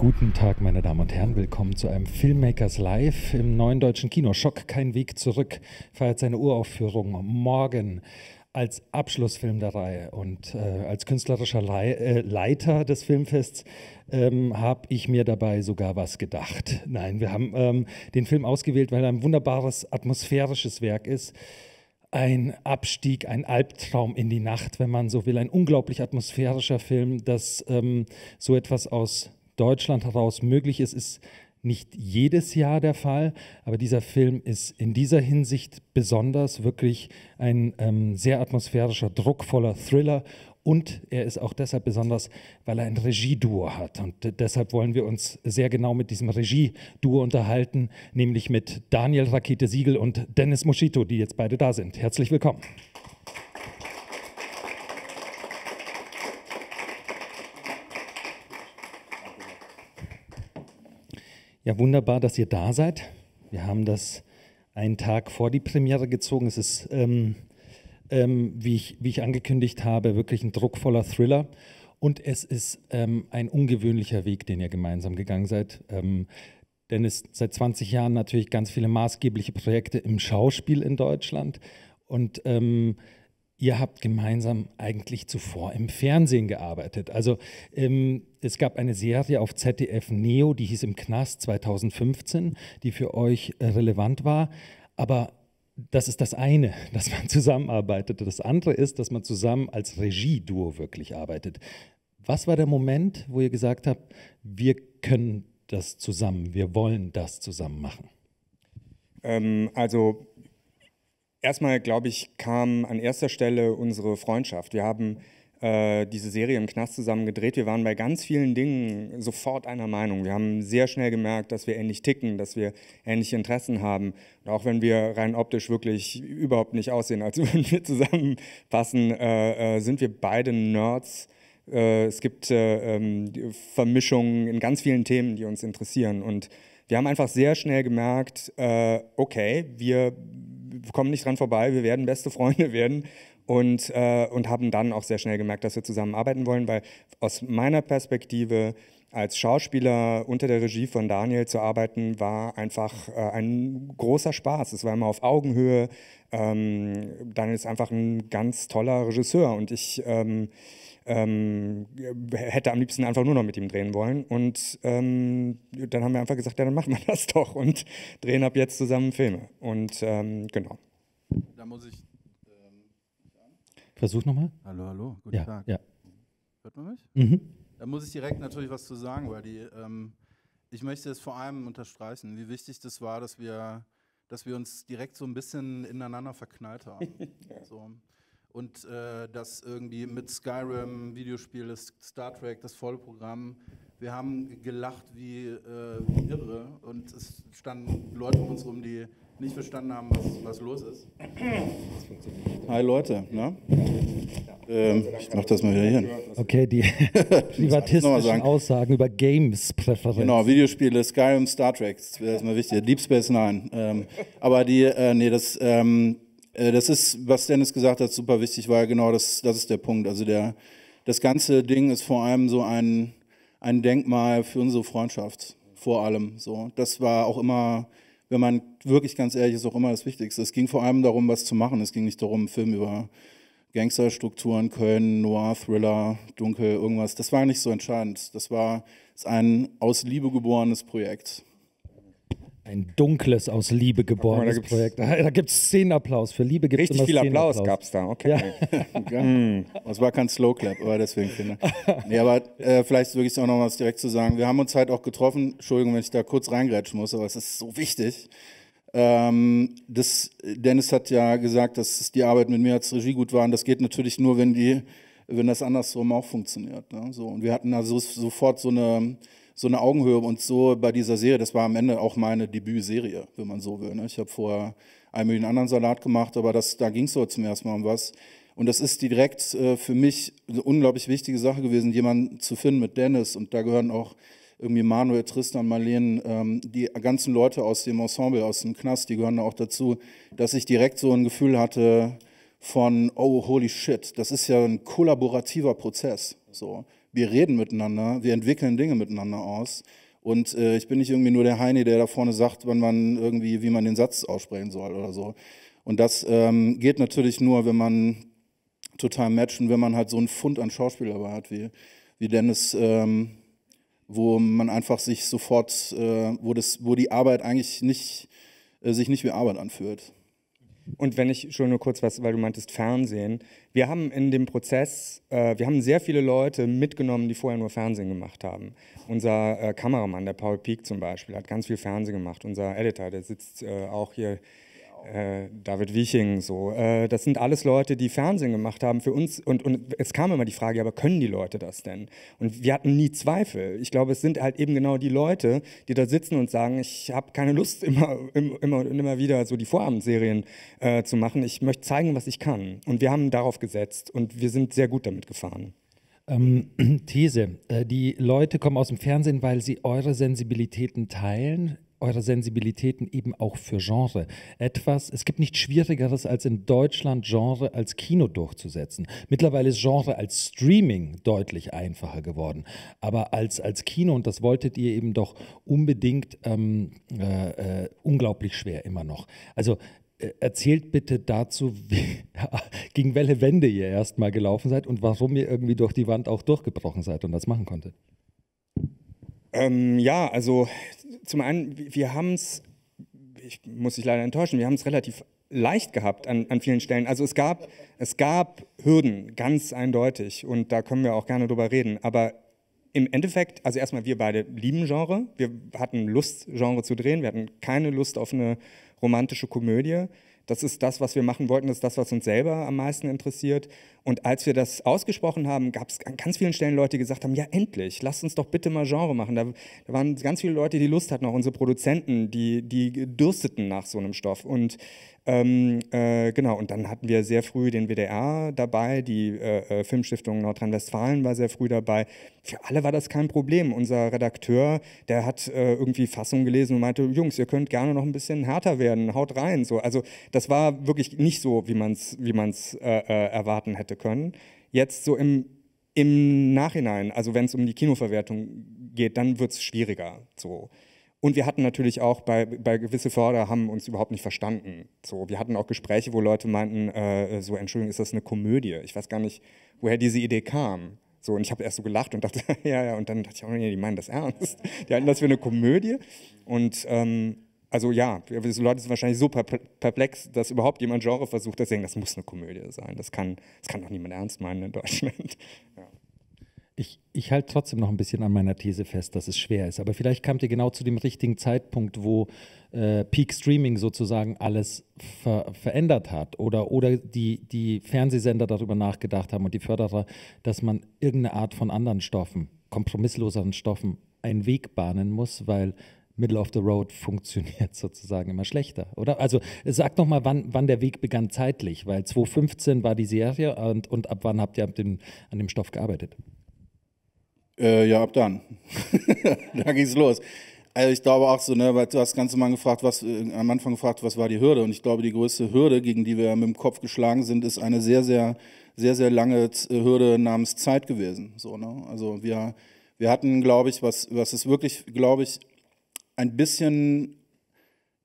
Guten Tag, meine Damen und Herren. Willkommen zu einem Filmmakers Live im neuen deutschen Kino. Schock, kein Weg zurück, feiert seine Uraufführung morgen als Abschlussfilm der Reihe und äh, als künstlerischer Le äh, Leiter des Filmfests ähm, habe ich mir dabei sogar was gedacht. Nein, wir haben ähm, den Film ausgewählt, weil er ein wunderbares atmosphärisches Werk ist. Ein Abstieg, ein Albtraum in die Nacht, wenn man so will. Ein unglaublich atmosphärischer Film, das ähm, so etwas aus Deutschland heraus möglich ist, ist nicht jedes Jahr der Fall, aber dieser Film ist in dieser Hinsicht besonders wirklich ein ähm, sehr atmosphärischer, druckvoller Thriller und er ist auch deshalb besonders, weil er ein Regieduo hat. Und deshalb wollen wir uns sehr genau mit diesem Regieduo unterhalten, nämlich mit Daniel Rakete Siegel und Dennis Moschito, die jetzt beide da sind. Herzlich willkommen. Ja, wunderbar, dass ihr da seid. Wir haben das einen Tag vor die Premiere gezogen. Es ist, ähm, ähm, wie, ich, wie ich angekündigt habe, wirklich ein druckvoller Thriller. Und es ist ähm, ein ungewöhnlicher Weg, den ihr gemeinsam gegangen seid. Ähm, denn es seit 20 Jahren natürlich ganz viele maßgebliche Projekte im Schauspiel in Deutschland. Und ähm, ihr habt gemeinsam eigentlich zuvor im Fernsehen gearbeitet. Also ähm, es gab eine Serie auf ZDF Neo, die hieß Im Knast 2015, die für euch äh, relevant war. Aber das ist das eine, dass man zusammenarbeitet. Das andere ist, dass man zusammen als Regieduo wirklich arbeitet. Was war der Moment, wo ihr gesagt habt, wir können das zusammen, wir wollen das zusammen machen? Ähm, also Erstmal, glaube ich, kam an erster Stelle unsere Freundschaft. Wir haben äh, diese Serie im Knast zusammen gedreht. Wir waren bei ganz vielen Dingen sofort einer Meinung. Wir haben sehr schnell gemerkt, dass wir ähnlich ticken, dass wir ähnliche Interessen haben. Und auch wenn wir rein optisch wirklich überhaupt nicht aussehen, als würden wir zusammenpassen, äh, äh, sind wir beide Nerds. Äh, es gibt äh, ähm, Vermischungen in ganz vielen Themen, die uns interessieren. Und wir haben einfach sehr schnell gemerkt, äh, okay, wir wir kommen nicht dran vorbei, wir werden beste Freunde werden und, äh, und haben dann auch sehr schnell gemerkt, dass wir zusammenarbeiten wollen, weil aus meiner Perspektive als Schauspieler unter der Regie von Daniel zu arbeiten, war einfach äh, ein großer Spaß. Es war immer auf Augenhöhe. Ähm, Daniel ist einfach ein ganz toller Regisseur und ich... Ähm, ähm, hätte am liebsten einfach nur noch mit ihm drehen wollen. Und ähm, dann haben wir einfach gesagt, ja, dann machen wir das doch und drehen ab jetzt zusammen Filme. Und ähm, genau. Da muss ich. Ähm, Versuch nochmal. Hallo, hallo, guten ja, Tag. Ja. Hört man mich? Mhm. Da muss ich direkt natürlich was zu sagen, weil die, ähm, ich möchte es vor allem unterstreichen, wie wichtig das war, dass wir, dass wir uns direkt so ein bisschen ineinander verknallt haben. so und äh, das irgendwie mit Skyrim, Videospiel, das Star Trek, das volle Programm. Wir haben gelacht wie, äh, wie irre und es standen Leute um uns rum, die nicht verstanden haben, was, was los ist. Hi Leute, ne? Ähm, ich mach das mal wieder hin. Okay, die privatistischen Aussagen über Games präferenzen Genau, Videospiele, Skyrim, Star Trek, das ist mal wichtig. Deep Space nein. Ähm, aber die, äh, nee, das. Ähm, äh, das ist, was Dennis gesagt hat, super wichtig, weil genau das, das ist der Punkt. Also der, das ganze Ding ist vor allem so ein, ein Denkmal für unsere Freundschaft, vor allem. So. Das war auch immer, wenn man wirklich ganz ehrlich ist, auch immer das Wichtigste. Es ging vor allem darum, was zu machen. Es ging nicht darum, einen Film über Gangsterstrukturen, Köln, Noir, Thriller, Dunkel, irgendwas. Das war nicht so entscheidend. Das war ein aus Liebe geborenes Projekt. Ein dunkles, aus Liebe geborenes mal, da Projekt. Ah, da gibt es zehn Applaus. Für Liebe gibt es Richtig viel Applaus gab es da, okay. Ja. Hm. Das war kein Slow Clap, aber deswegen, Kinder. Nee, aber äh, vielleicht wirklich auch noch was direkt zu sagen. Wir haben uns halt auch getroffen, Entschuldigung, wenn ich da kurz reingrätschen muss, aber es ist so wichtig. Ähm, das, Dennis hat ja gesagt, dass die Arbeit mit mir als Regie gut war und das geht natürlich nur, wenn die wenn das andersrum auch funktioniert. Ne? So, und wir hatten also sofort so eine so eine Augenhöhe und so bei dieser Serie, das war am Ende auch meine Debütserie, wenn man so will. Ne? Ich habe vorher einen Million anderen Salat gemacht, aber das, da ging es so zum ersten Mal um was. Und das ist direkt äh, für mich eine unglaublich wichtige Sache gewesen, jemanden zu finden mit Dennis. Und da gehören auch irgendwie Manuel, Tristan, Marlene, ähm, die ganzen Leute aus dem Ensemble, aus dem Knast, die gehören da auch dazu, dass ich direkt so ein Gefühl hatte von, oh, holy shit, das ist ja ein kollaborativer Prozess. So wir reden miteinander, wir entwickeln Dinge miteinander aus. Und äh, ich bin nicht irgendwie nur der Heini, der da vorne sagt, wann man irgendwie, wie man den Satz aussprechen soll oder so. Und das ähm, geht natürlich nur, wenn man total matchen, wenn man halt so einen Fund an Schauspiel dabei hat, wie, wie Dennis, ähm, wo man einfach sich sofort, äh, wo, das, wo die Arbeit eigentlich nicht, äh, sich nicht wie Arbeit anfühlt. Und wenn ich schon nur kurz was, weil du meintest Fernsehen, wir haben in dem Prozess, äh, wir haben sehr viele Leute mitgenommen, die vorher nur Fernsehen gemacht haben. Unser äh, Kameramann, der Paul Pieck zum Beispiel, hat ganz viel Fernsehen gemacht. Unser Editor, der sitzt äh, auch hier äh, David Wieching, so. Äh, das sind alles Leute, die Fernsehen gemacht haben für uns. Und, und es kam immer die Frage, aber können die Leute das denn? Und wir hatten nie Zweifel. Ich glaube, es sind halt eben genau die Leute, die da sitzen und sagen, ich habe keine Lust, immer, immer und immer wieder so die Vorabendserien äh, zu machen. Ich möchte zeigen, was ich kann. Und wir haben darauf gesetzt und wir sind sehr gut damit gefahren. Ähm, These. Äh, die Leute kommen aus dem Fernsehen, weil sie eure Sensibilitäten teilen eure Sensibilitäten eben auch für Genre. Etwas, es gibt nichts Schwierigeres, als in Deutschland Genre als Kino durchzusetzen. Mittlerweile ist Genre als Streaming deutlich einfacher geworden. Aber als, als Kino, und das wolltet ihr eben doch unbedingt, ähm, äh, äh, unglaublich schwer immer noch. Also äh, erzählt bitte dazu, wie, gegen welche Wände ihr erstmal gelaufen seid und warum ihr irgendwie durch die Wand auch durchgebrochen seid und das machen konntet. Ähm, ja, also zum einen, wir haben es, ich muss dich leider enttäuschen, wir haben es relativ leicht gehabt an, an vielen Stellen. Also es gab, es gab Hürden, ganz eindeutig, und da können wir auch gerne drüber reden. Aber im Endeffekt, also erstmal, wir beide lieben Genre. Wir hatten Lust, Genre zu drehen. Wir hatten keine Lust auf eine romantische Komödie. Das ist das, was wir machen wollten. Das ist das, was uns selber am meisten interessiert. Und als wir das ausgesprochen haben, gab es an ganz vielen Stellen Leute, die gesagt haben, ja endlich, lasst uns doch bitte mal Genre machen. Da, da waren ganz viele Leute, die Lust hatten, auch unsere Produzenten, die, die dürsteten nach so einem Stoff. Und ähm, äh, genau, und dann hatten wir sehr früh den WDR dabei, die äh, äh, Filmstiftung Nordrhein-Westfalen war sehr früh dabei. Für alle war das kein Problem. Unser Redakteur, der hat äh, irgendwie Fassung gelesen und meinte, Jungs, ihr könnt gerne noch ein bisschen härter werden, haut rein. So, also das war wirklich nicht so, wie man es wie man's, äh, äh, erwarten hätte hätte können. Jetzt so im, im Nachhinein, also wenn es um die Kinoverwertung geht, dann wird es schwieriger. So. Und wir hatten natürlich auch bei, bei gewisse Förder haben uns überhaupt nicht verstanden. So, wir hatten auch Gespräche, wo Leute meinten, äh, so Entschuldigung, ist das eine Komödie? Ich weiß gar nicht, woher diese Idee kam. So, und ich habe erst so gelacht und dachte, ja, ja, und dann dachte ich auch, nee, die meinen das ernst. Die halten das für eine Komödie. Und ähm, also ja, die Leute sind wahrscheinlich so perplex, dass überhaupt jemand Genre versucht, dass sie denken, das muss eine Komödie sein. Das kann, das kann doch niemand ernst meinen in Deutschland. Ja. Ich, ich halte trotzdem noch ein bisschen an meiner These fest, dass es schwer ist. Aber vielleicht kamt ihr genau zu dem richtigen Zeitpunkt, wo äh, Peak Streaming sozusagen alles ver verändert hat oder, oder die, die Fernsehsender darüber nachgedacht haben und die Förderer, dass man irgendeine Art von anderen Stoffen, kompromissloseren Stoffen, einen Weg bahnen muss, weil Middle of the Road funktioniert sozusagen immer schlechter, oder? Also sag noch mal, wann, wann der Weg begann zeitlich, weil 2015 war die Serie und, und ab wann habt ihr an dem, an dem Stoff gearbeitet? Äh, ja, ab dann. da ging es los. Also ich glaube auch so, ne, weil du hast ganz am Anfang, gefragt, was, äh, am Anfang gefragt, was war die Hürde? Und ich glaube, die größte Hürde, gegen die wir mit dem Kopf geschlagen sind, ist eine sehr, sehr, sehr, sehr lange Hürde namens Zeit gewesen. So, ne? Also wir, wir hatten, glaube ich, was, was es wirklich, glaube ich, ein bisschen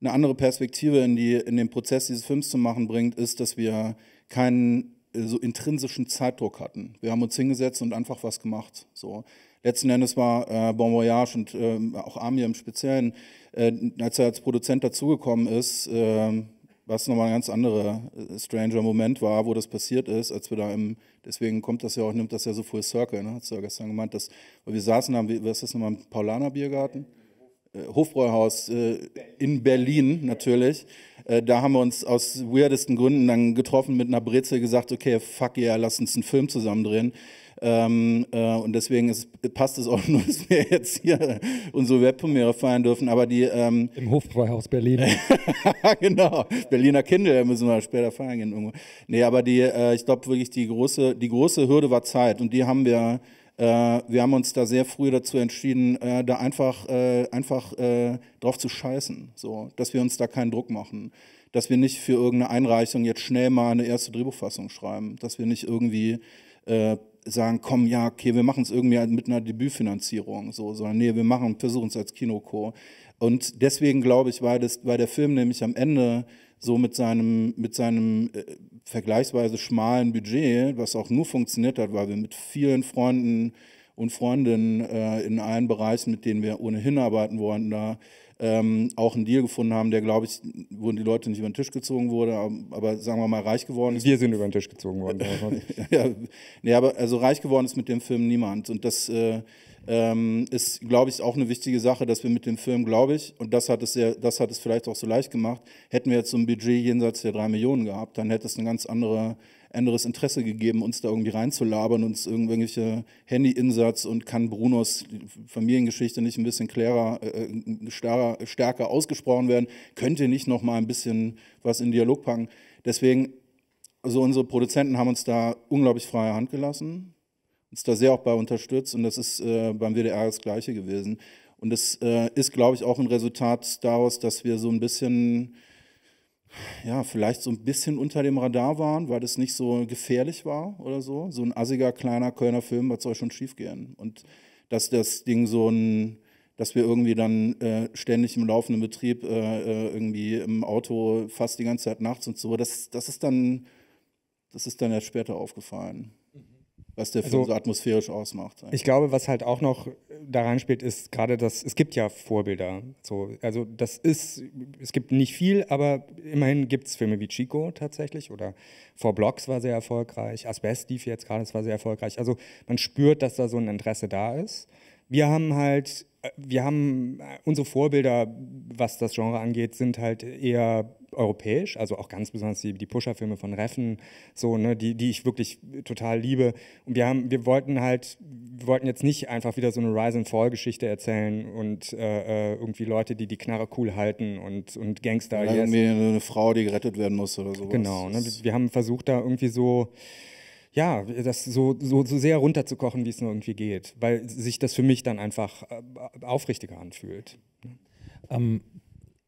eine andere Perspektive in, die, in den Prozess dieses Films zu machen bringt, ist, dass wir keinen äh, so intrinsischen Zeitdruck hatten. Wir haben uns hingesetzt und einfach was gemacht. So. Letzten Endes war äh, Bon Voyage und äh, auch Amir im Speziellen, äh, als er als Produzent dazugekommen ist, äh, was nochmal ein ganz anderer äh, stranger Moment war, wo das passiert ist, als wir da im, deswegen kommt das ja auch, nimmt das ja so full circle, ne? hast du ja gestern gemeint, dass, wir saßen, haben, was ist das nochmal, im Paulaner Biergarten? Äh, Hofbräuhaus äh, in Berlin natürlich. Äh, da haben wir uns aus weirdesten Gründen dann getroffen mit einer Brezel, gesagt, okay, fuck yeah, lass uns einen Film zusammen drehen. Ähm, äh, und deswegen ist, passt es auch nur, dass wir jetzt hier unsere Webpremiere feiern dürfen. Aber die ähm im Hofbräuhaus Berlin. genau, Berliner Kindle müssen wir später feiern gehen irgendwo. Nee, aber die, äh, ich glaube wirklich die große, die große Hürde war Zeit und die haben wir äh, wir haben uns da sehr früh dazu entschieden, äh, da einfach, äh, einfach drauf zu scheißen, so, dass wir uns da keinen Druck machen dass wir nicht für irgendeine Einreichung jetzt schnell mal eine erste Drehbuchfassung schreiben, dass wir nicht irgendwie äh, sagen, komm, ja, okay, wir machen es irgendwie halt mit einer Debütfinanzierung, so, sondern nee, wir machen, versuchen es als Kinoco. Und deswegen glaube ich, weil, das, weil der Film nämlich am Ende so mit seinem, mit seinem, vergleichsweise schmalen Budget, was auch nur funktioniert hat, weil wir mit vielen Freunden und Freundinnen äh, in allen Bereichen, mit denen wir ohnehin arbeiten wollten, da ähm, auch einen Deal gefunden haben, der, glaube ich, wo die Leute nicht über den Tisch gezogen wurde, aber sagen wir mal, reich geworden ist. Wir sind über den Tisch gezogen worden. ja, nee, aber also reich geworden ist mit dem Film niemand. Und das äh, ähm, ist, glaube ich, auch eine wichtige Sache, dass wir mit dem Film, glaube ich, und das hat es sehr, das hat es vielleicht auch so leicht gemacht, hätten wir jetzt so ein Budget jenseits der drei Millionen gehabt, dann hätte es ein ganz andere, anderes Interesse gegeben, uns da irgendwie reinzulabern, uns irgendwelche Handyinsatz und kann Brunos Familiengeschichte nicht ein bisschen klarer, äh, äh starrer, stärker ausgesprochen werden, könnt ihr nicht noch mal ein bisschen was in Dialog packen. Deswegen, also unsere Produzenten haben uns da unglaublich freie Hand gelassen ist da sehr auch bei unterstützt und das ist äh, beim WDR das Gleiche gewesen. Und das äh, ist, glaube ich, auch ein Resultat daraus, dass wir so ein bisschen, ja, vielleicht so ein bisschen unter dem Radar waren, weil das nicht so gefährlich war oder so. So ein assiger, kleiner Kölner Film, was soll schon schief gehen? Und dass das Ding so ein, dass wir irgendwie dann äh, ständig im laufenden Betrieb äh, äh, irgendwie im Auto fast die ganze Zeit nachts und so, das, das ist dann, das ist dann erst später aufgefallen was der Film also, so atmosphärisch ausmacht. Eigentlich. Ich glaube, was halt auch noch da reinspielt, ist gerade das, es gibt ja Vorbilder. So, also das ist, es gibt nicht viel, aber immerhin gibt es Filme wie Chico tatsächlich oder Four Blocks war sehr erfolgreich, Asbest lief jetzt gerade, es war sehr erfolgreich. Also man spürt, dass da so ein Interesse da ist wir haben halt, äh, wir haben äh, unsere Vorbilder, was das Genre angeht, sind halt eher europäisch, also auch ganz besonders die, die Pusher-Filme von Reffen, so, ne, die, die ich wirklich total liebe. Und wir haben, wir wollten halt, wir wollten jetzt nicht einfach wieder so eine Rise-and-Fall-Geschichte erzählen und äh, äh, irgendwie Leute, die die Knarre cool halten und, und Gangster. Ja, irgendwie eine Frau, die gerettet werden muss oder sowas. Genau, ne, wir haben versucht da irgendwie so ja, das so, so, so sehr runterzukochen, wie es nur irgendwie geht, weil sich das für mich dann einfach äh, aufrichtiger anfühlt. Ähm,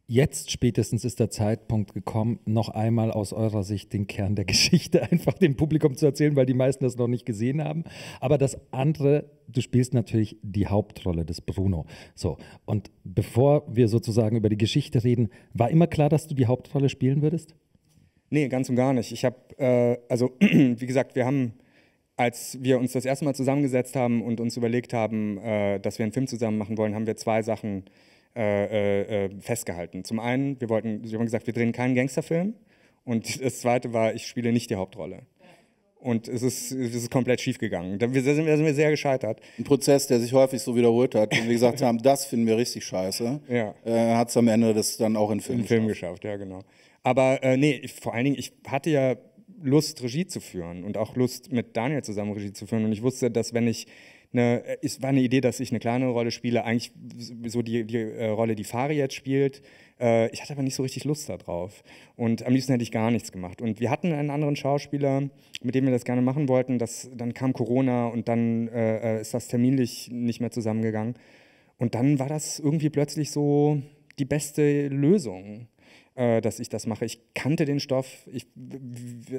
jetzt spätestens ist der Zeitpunkt gekommen, noch einmal aus eurer Sicht den Kern der Geschichte einfach dem Publikum zu erzählen, weil die meisten das noch nicht gesehen haben. Aber das andere, du spielst natürlich die Hauptrolle des Bruno. So, und bevor wir sozusagen über die Geschichte reden, war immer klar, dass du die Hauptrolle spielen würdest? Nee, ganz und gar nicht. Ich habe, äh, also wie gesagt, wir haben, als wir uns das erste Mal zusammengesetzt haben und uns überlegt haben, äh, dass wir einen Film zusammen machen wollen, haben wir zwei Sachen äh, äh, äh festgehalten. Zum einen, wir wollten, wir haben gesagt, wir drehen keinen Gangsterfilm. Und das zweite war, ich spiele nicht die Hauptrolle. Und es ist, es ist komplett schiefgegangen. Da sind, da sind wir sehr gescheitert. Ein Prozess, der sich häufig so wiederholt hat. Und wir gesagt haben, das finden wir richtig scheiße. Ja. Äh, hat es am Ende das dann auch in Film, in Film geschafft. geschafft, ja, genau. Aber äh, nee, ich, vor allen Dingen, ich hatte ja Lust, Regie zu führen und auch Lust, mit Daniel zusammen Regie zu führen. Und ich wusste, dass wenn ich eine, äh, es war eine Idee, dass ich eine kleine Rolle spiele, eigentlich so die, die äh, Rolle, die Fari jetzt spielt. Äh, ich hatte aber nicht so richtig Lust darauf. Und am liebsten hätte ich gar nichts gemacht. Und wir hatten einen anderen Schauspieler, mit dem wir das gerne machen wollten. Das, dann kam Corona und dann äh, äh ist das terminlich nicht mehr zusammengegangen. Und dann war das irgendwie plötzlich so die beste Lösung. Äh, dass ich das mache. Ich kannte den Stoff, ich,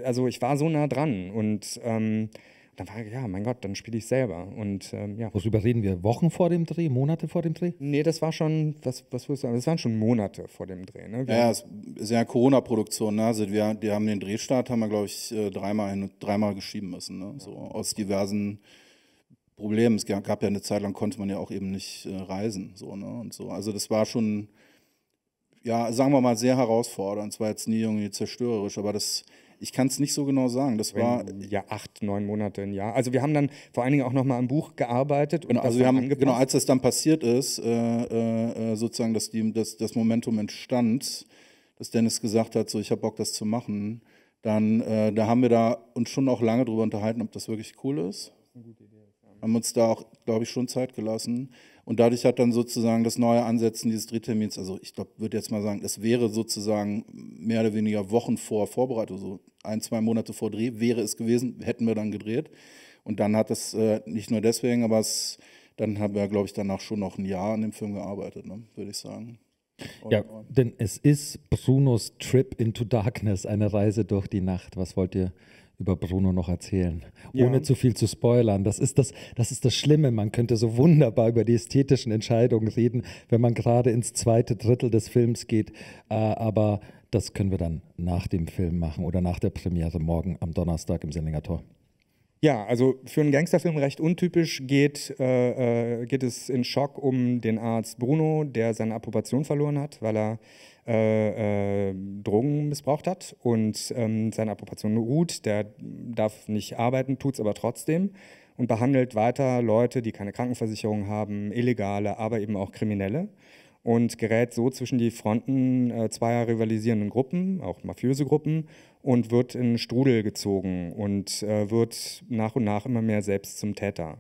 also ich war so nah dran und ähm, dann war ich, ja, mein Gott, dann spiele ich selber. Und ähm, ja. Worüber reden wir? Wochen vor dem Dreh, Monate vor dem Dreh? Nee, das war schon, was, was würdest du sagen? Das waren schon Monate vor dem Dreh. Ne? ja, es ist ja Corona-Produktion. Ne? Also wir, die haben den Drehstart, haben wir, glaube ich, äh, dreimal, hin, dreimal geschieben müssen. Ne? So aus diversen Problemen. Es gab ja eine Zeit lang, konnte man ja auch eben nicht äh, reisen. So, ne? Und so. Also das war schon ja, sagen wir mal, sehr herausfordernd. Es war jetzt nie irgendwie zerstörerisch, aber das, ich kann es nicht so genau sagen. Das Wenn, ja acht, neun Monate ein Jahr. Also wir haben dann vor allen Dingen auch noch mal am Buch gearbeitet und genau, also wir haben angepasst. genau, als das dann passiert ist, äh, äh, äh, sozusagen, dass die, dass das Momentum entstand, dass Dennis gesagt hat, so ich habe Bock, das zu machen. Dann, äh, da haben wir da uns schon auch lange drüber unterhalten, ob das wirklich cool ist. Das ist eine gute Idee. Haben uns da auch, glaube ich, schon Zeit gelassen. Und dadurch hat dann sozusagen das neue Ansetzen dieses Drehtermins, also ich glaube, würde jetzt mal sagen, es wäre sozusagen mehr oder weniger Wochen vor Vorbereitung, so ein, zwei Monate vor Dreh wäre es gewesen, hätten wir dann gedreht. Und dann hat das äh, nicht nur deswegen, aber es, dann haben wir, glaube ich, danach schon noch ein Jahr an dem Film gearbeitet, ne? würde ich sagen. Und, ja, denn es ist Brunos Trip into Darkness, eine Reise durch die Nacht. Was wollt ihr über Bruno noch erzählen, ohne ja. zu viel zu spoilern. Das ist das, das ist das Schlimme. Man könnte so wunderbar über die ästhetischen Entscheidungen reden, wenn man gerade ins zweite Drittel des Films geht. Äh, aber das können wir dann nach dem Film machen oder nach der Premiere morgen am Donnerstag im Sendlinger Tor. Ja, also für einen Gangsterfilm recht untypisch geht, äh, äh, geht es in Schock um den Arzt Bruno, der seine Approbation verloren hat, weil er äh, äh Drogen missbraucht hat und ähm, seine Approbation ruht. Der darf nicht arbeiten, tut es aber trotzdem und behandelt weiter Leute, die keine Krankenversicherung haben, Illegale, aber eben auch Kriminelle und gerät so zwischen die Fronten äh, zweier rivalisierenden Gruppen, auch mafiöse Gruppen, und wird in Strudel gezogen und äh, wird nach und nach immer mehr selbst zum Täter.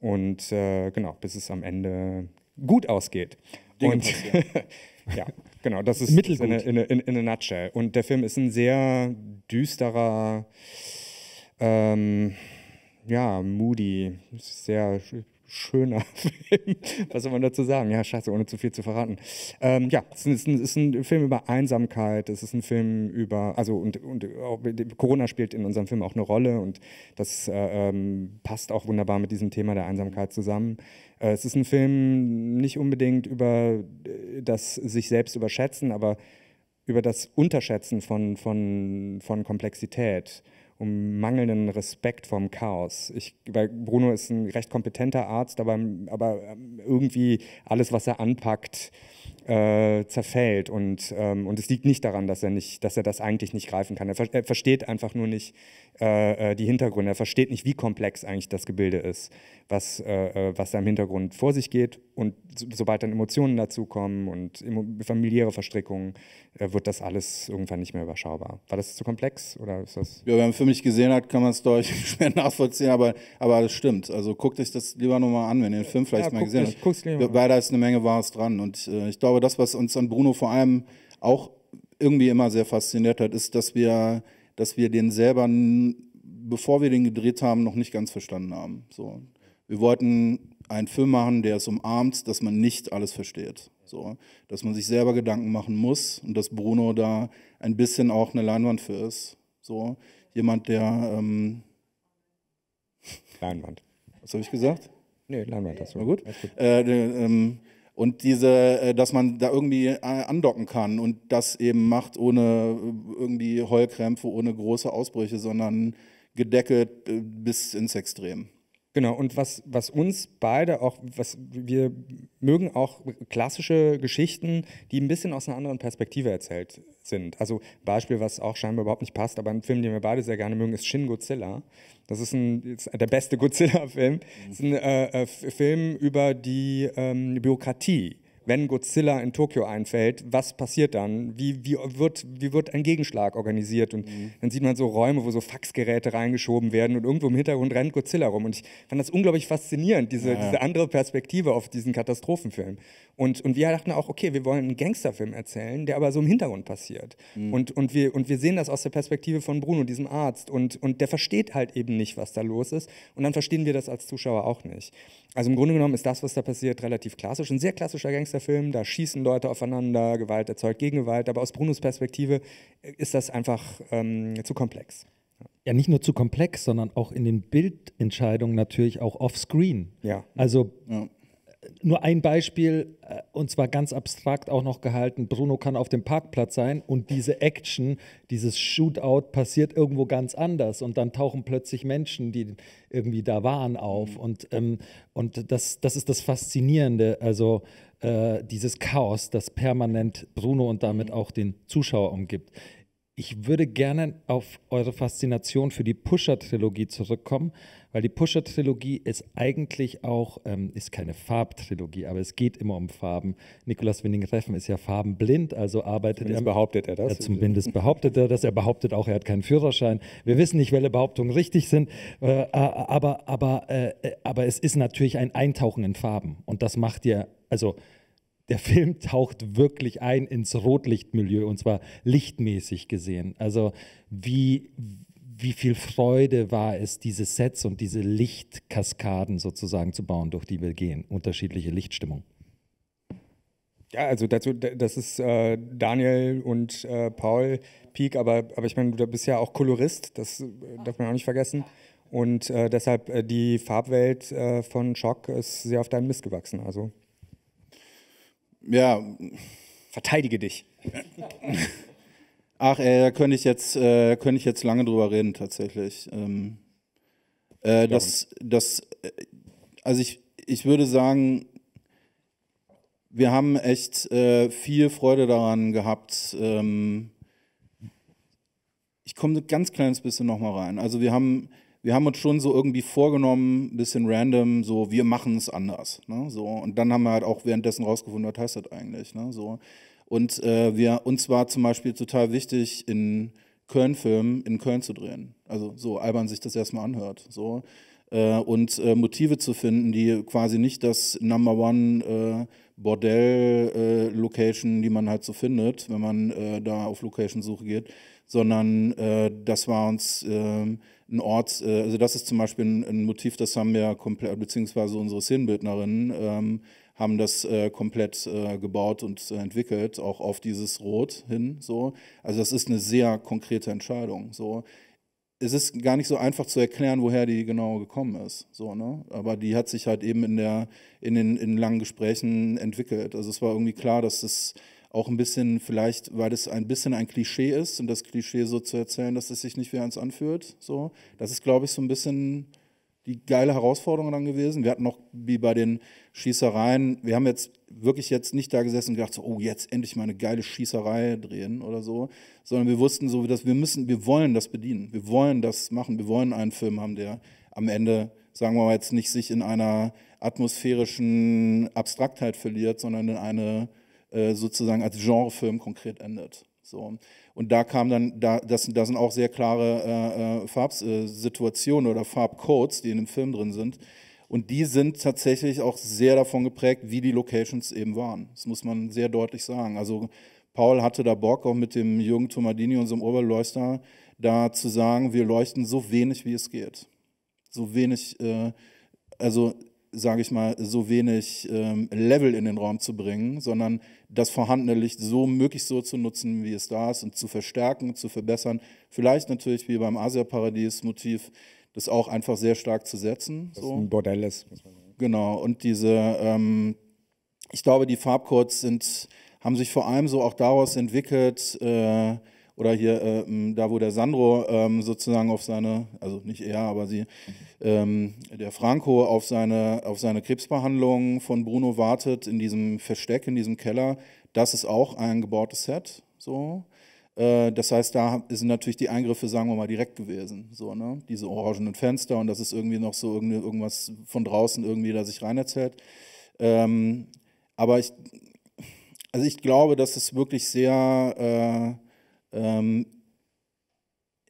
Und äh, genau, bis es am Ende gut ausgeht. Dinge und ja. Genau, das ist Mittelgut. In, in, in, in a nutshell. Und der Film ist ein sehr düsterer, ähm, ja, moody, sehr schöner Film. Was soll man dazu sagen? Ja, scheiße, ohne zu viel zu verraten. Ähm, ja, es ist, ein, es ist, ein, Film über Einsamkeit, es ist ein Film über, also und, und Corona spielt in unserem Film auch eine Rolle und das äh, ähm, passt auch wunderbar mit diesem Thema der Einsamkeit zusammen. Äh, es ist ein Film nicht unbedingt über äh, das sich selbst überschätzen, aber über das Unterschätzen von, von, von Komplexität um mangelnden Respekt vom Chaos. Ich, weil Bruno ist ein recht kompetenter Arzt, aber, aber ähm, irgendwie alles, was er anpackt, äh, zerfällt und, ähm, und es liegt nicht daran, dass er, nicht, dass er das eigentlich nicht greifen kann. Er, ver er versteht einfach nur nicht äh, äh die Hintergründe, er versteht nicht, wie komplex eigentlich das Gebilde ist, was, äh, äh, was da im Hintergrund vor sich geht und so, sobald dann Emotionen dazukommen und familiäre Verstrickungen, äh, wird das alles irgendwann nicht mehr überschaubar. War das zu komplex oder ist das? Ja, wenn man für mich gesehen hat, kann man es deutlich schwer nachvollziehen, aber, aber das stimmt. Also guckt euch das lieber nochmal an, wenn ihr den Film vielleicht ja, mal gesehen habt. Weil da ist eine Menge Wahres dran und ich glaube, glaube, das, was uns an Bruno vor allem auch irgendwie immer sehr fasziniert hat, ist, dass wir, dass wir den selber, bevor wir den gedreht haben, noch nicht ganz verstanden haben. So. Wir wollten einen Film machen, der es umarmt, dass man nicht alles versteht. So. Dass man sich selber Gedanken machen muss und dass Bruno da ein bisschen auch eine Leinwand für ist. So. Jemand, der. Ähm Leinwand. Was habe ich gesagt? Nee, Leinwand, das war gut. gut. Äh, ähm, und diese, äh, dass man da irgendwie äh, andocken kann und das eben macht ohne äh, irgendwie Heulkrämpfe, ohne große Ausbrüche, sondern gedeckelt bis ins Extrem. Genau, und was, was uns beide auch, was wir mögen auch klassische Geschichten, die ein bisschen aus einer anderen Perspektive erzählt sind. Also Beispiel, was auch scheinbar überhaupt nicht passt, aber ein Film, den wir beide sehr gerne mögen, ist Shin Godzilla. Das ist, ein, ist der beste Godzilla-Film. Mhm. Das ist ein äh, äh Film über die ähm, Bürokratie wenn Godzilla in Tokio einfällt, was passiert dann? Wie, wie, wird, wie wird ein Gegenschlag organisiert? Und mhm. dann sieht man so Räume, wo so Faxgeräte reingeschoben werden und irgendwo im Hintergrund rennt Godzilla rum. Und ich fand das unglaublich faszinierend, diese, ja. diese andere Perspektive auf diesen Katastrophenfilm. Und, und wir dachten auch, okay, wir wollen einen Gangsterfilm erzählen, der aber so im Hintergrund passiert. Mhm. Und, und, wir, und wir sehen das aus der Perspektive von Bruno, diesem Arzt. Und, und der versteht halt eben nicht, was da los ist. Und dann verstehen wir das als Zuschauer auch nicht. Also im Grunde genommen ist das, was da passiert, relativ klassisch. Ein sehr klassischer Gangster der Film, da schießen Leute aufeinander, Gewalt erzeugt Gegengewalt, aber aus Brunos Perspektive ist das einfach ähm, zu komplex. Ja, nicht nur zu komplex, sondern auch in den Bildentscheidungen natürlich auch offscreen. Ja. Also ja. nur ein Beispiel, äh, und zwar ganz abstrakt auch noch gehalten: Bruno kann auf dem Parkplatz sein und diese Action, dieses Shootout passiert irgendwo ganz anders. Und dann tauchen plötzlich Menschen, die irgendwie da waren, auf. Mhm. Und, ähm, und das, das ist das Faszinierende. Also äh, dieses Chaos, das permanent Bruno und damit mhm. auch den Zuschauer umgibt. Ich würde gerne auf eure Faszination für die Pusher-Trilogie zurückkommen, weil die Pusher-Trilogie ist eigentlich auch, ähm, ist keine Farbtrilogie, aber es geht immer um Farben. Nikolaus Winning-Reffen ist ja farbenblind, also arbeitet zumindest er. behauptet er das. Er zumindest behauptet er das. Er behauptet auch, er hat keinen Führerschein. Wir wissen nicht, welche Behauptungen richtig sind, äh, aber, aber, äh, äh, aber es ist natürlich ein Eintauchen in Farben und das macht ihr also der Film taucht wirklich ein ins Rotlichtmilieu und zwar lichtmäßig gesehen. Also wie, wie viel Freude war es, diese Sets und diese Lichtkaskaden sozusagen zu bauen, durch die wir gehen, unterschiedliche Lichtstimmung. Ja, also dazu, das ist äh, Daniel und äh, Paul Peak, aber, aber ich meine, du bist ja auch Kolorist, das äh, darf man auch nicht vergessen. Und äh, deshalb äh, die Farbwelt äh, von Schock ist sehr auf deinen Mist gewachsen. Also ja, verteidige dich. Ach, ey, äh, da könnte ich, jetzt, äh, könnte ich jetzt lange drüber reden, tatsächlich. Ähm, äh, das, das, äh, also ich, ich würde sagen, wir haben echt äh, viel Freude daran gehabt. Ähm, ich komme ein ganz kleines bisschen nochmal rein. Also wir haben, wir haben uns schon so irgendwie vorgenommen, ein bisschen random, so wir machen es anders. Ne? So, und dann haben wir halt auch währenddessen rausgefunden, was heißt das eigentlich. Ne? So, und äh, wir, uns war zum Beispiel total wichtig, in Köln-Filmen in Köln zu drehen. Also so albern sich das erstmal anhört. So. Äh, und äh, Motive zu finden, die quasi nicht das Number One äh, Bordell-Location, äh, die man halt so findet, wenn man äh, da auf Location-Suche geht, sondern das war uns ähm, ein Ort, äh, also das ist zum Beispiel ein, ein, Motiv, das haben wir komplett, beziehungsweise unsere Szenenbildnerinnen ähm, haben das äh, komplett äh, gebaut und äh, entwickelt, auch auf dieses Rot hin. So. Also das ist eine sehr konkrete Entscheidung. So. Es ist gar nicht so einfach zu erklären, woher die genau gekommen ist. So, ne? Aber die hat sich halt eben in, der, in den in langen Gesprächen entwickelt. Also es war irgendwie klar, dass das auch ein bisschen, vielleicht, weil es ein bisschen ein Klischee ist und das Klischee so zu erzählen, dass es sich nicht wie eins anfühlt. So. Das ist, glaube ich, so ein bisschen die geile Herausforderung dann gewesen. Wir hatten noch wie bei den Schießereien, wir haben jetzt wirklich jetzt nicht da gesessen und gedacht, so, oh, jetzt endlich mal eine geile Schießerei drehen oder so, sondern wir wussten so, dass wir müssen, wir wollen das bedienen, wir wollen das machen, wir wollen einen Film haben, der am Ende, sagen wir mal jetzt nicht sich in einer atmosphärischen Abstraktheit verliert, sondern in eine äh, sozusagen als Genrefilm konkret endet. So. Und da kam dann, da, das, da sind auch sehr klare äh, äh Farbsituationen äh, oder Farbcodes, die in dem Film drin sind. Und die sind tatsächlich auch sehr davon geprägt, wie die Locations eben waren. Das muss man sehr deutlich sagen. Also Paul hatte da Bock, auch mit dem Jürgen Tomadini, unserem Oberleuchter, da zu sagen, wir leuchten so wenig, wie es geht. So wenig, äh, also sage ich mal, so wenig ähm, Level in den Raum zu bringen, sondern das vorhandene Licht so möglichst so zu nutzen, wie es da ist und zu verstärken, zu verbessern. Vielleicht natürlich wie beim Asia-Paradies-Motiv, das auch einfach sehr stark zu setzen. Das so. ein Bordell ist. Genau, und diese, ähm, ich glaube, die Farbcodes sind, haben sich vor allem so auch daraus entwickelt, äh, oder hier, äh, da wo der Sandro ähm, sozusagen auf seine, also nicht er, aber sie, ähm, der Franco auf seine, auf seine Krebsbehandlung von Bruno wartet, in diesem Versteck, in diesem Keller, das ist auch ein gebautes Set. So. Äh, das heißt, da sind natürlich die Eingriffe, sagen wir mal, direkt gewesen. So, ne? Diese orangenen Fenster und das ist irgendwie noch so irgendwie, irgendwas von draußen irgendwie, da sich rein erzählt. Ähm, aber ich, also ich glaube, dass es wirklich sehr, äh, ähm,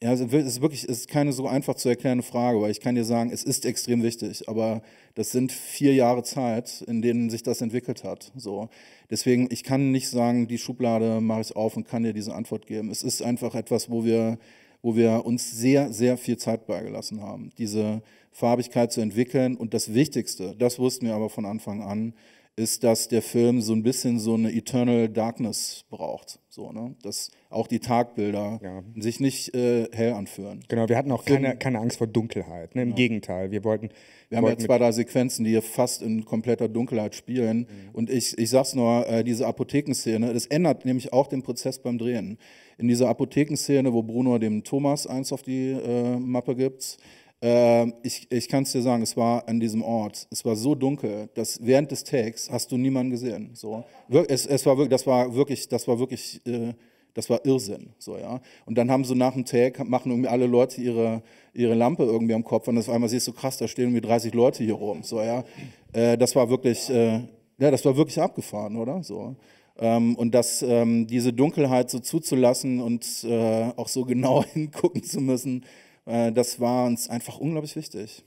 ja, es ist wirklich es ist keine so einfach zu erklärende Frage, weil ich kann dir sagen, es ist extrem wichtig, aber das sind vier Jahre Zeit, in denen sich das entwickelt hat. So. Deswegen, ich kann nicht sagen, die Schublade mache ich auf und kann dir diese Antwort geben. Es ist einfach etwas, wo wir, wo wir uns sehr, sehr viel Zeit beigelassen haben, diese Farbigkeit zu entwickeln. Und das Wichtigste, das wussten wir aber von Anfang an, ist, dass der Film so ein bisschen so eine Eternal Darkness braucht. So, ne? Dass auch die Tagbilder ja. sich nicht äh, hell anführen. Genau, wir hatten auch keine, keine Angst vor Dunkelheit. Ne? Im genau. Gegenteil, wir wollten. Wir, haben ja zwei, drei Sequenzen, die hier fast in kompletter Dunkelheit spielen. Mhm. Und ich, ich sag's nur, äh, diese Apothekenszene, das ändert nämlich auch den Prozess beim Drehen. In dieser Apothekenszene, wo Bruno dem Thomas eins auf die äh, Mappe gibt, ähm, ich, ich kann es dir sagen, es war an diesem Ort, es war so dunkel, dass während des Tags hast du niemanden gesehen. So. Es, es war wirklich, das war wirklich, das war wirklich, äh, das war Irrsinn. So, ja. Und dann haben so nach dem Tag, machen irgendwie alle Leute ihre, ihre Lampe irgendwie am Kopf und auf einmal siehst du, krass, da stehen irgendwie 30 Leute hier rum. So, ja. Äh, das war wirklich, äh, ja, das war wirklich abgefahren, oder? So. Ähm, und dass ähm, diese Dunkelheit so zuzulassen und äh, auch so genau hingucken zu müssen, äh, das war uns einfach unglaublich wichtig.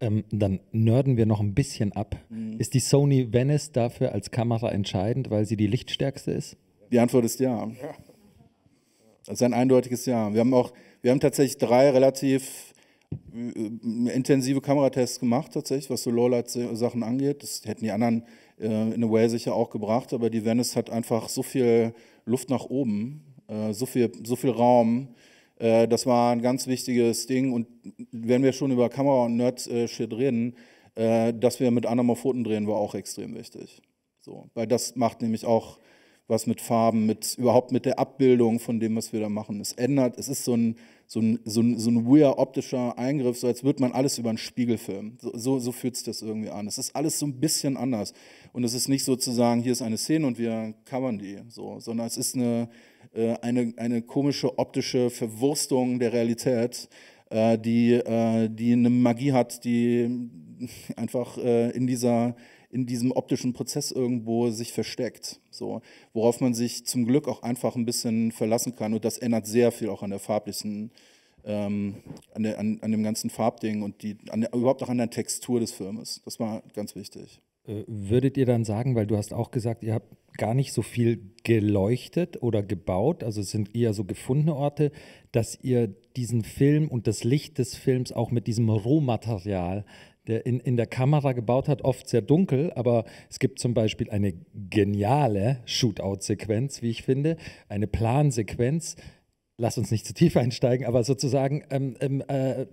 Ähm, dann nörden wir noch ein bisschen ab. Mhm. Ist die Sony Venice dafür als Kamera entscheidend, weil sie die lichtstärkste ist? Die Antwort ist ja. Das ist ein eindeutiges Ja. Wir haben auch, wir haben tatsächlich drei relativ äh, intensive Kameratests gemacht, tatsächlich, was so Lowlight-Sachen angeht. Das hätten die anderen äh, in a way sicher auch gebracht, aber die Venice hat einfach so viel Luft nach oben, äh, so, viel, so viel Raum äh, das war ein ganz wichtiges Ding. Und wenn wir schon über Kamera und Nerd-Shit äh, reden, äh, dass wir mit Anamorphoten drehen, war auch extrem wichtig. So, weil das macht nämlich auch was mit Farben, mit überhaupt mit der Abbildung von dem, was wir da machen. Es ändert, es ist so ein, so ein, so ein, so ein weird optischer Eingriff, so als würde man alles über einen Spiegel filmen. So, so, so fühlt sich das irgendwie an. Es ist alles so ein bisschen anders. Und es ist nicht sozusagen, hier ist eine Szene und wir covern die, so, sondern es ist eine, äh, eine, eine komische optische Verwurstung der Realität, äh, die, äh, die eine Magie hat, die einfach äh, in dieser in diesem optischen Prozess irgendwo sich versteckt. So, worauf man sich zum Glück auch einfach ein bisschen verlassen kann. Und das ändert sehr viel auch an der farblichen, ähm, an, der, an, an, dem ganzen Farbding und die, an der, überhaupt auch an der Textur des Filmes. Das war ganz wichtig. Äh, würdet ihr dann sagen, weil du hast auch gesagt, ihr habt gar nicht so viel geleuchtet oder gebaut, also es sind eher so gefundene Orte, dass ihr diesen Film und das Licht des Films auch mit diesem Rohmaterial der in, in der Kamera gebaut hat, oft sehr dunkel, aber es gibt zum Beispiel eine geniale Shootout-Sequenz, wie ich finde, eine Plansequenz. Lass uns nicht zu tief einsteigen, aber sozusagen ähm, ähm, äh,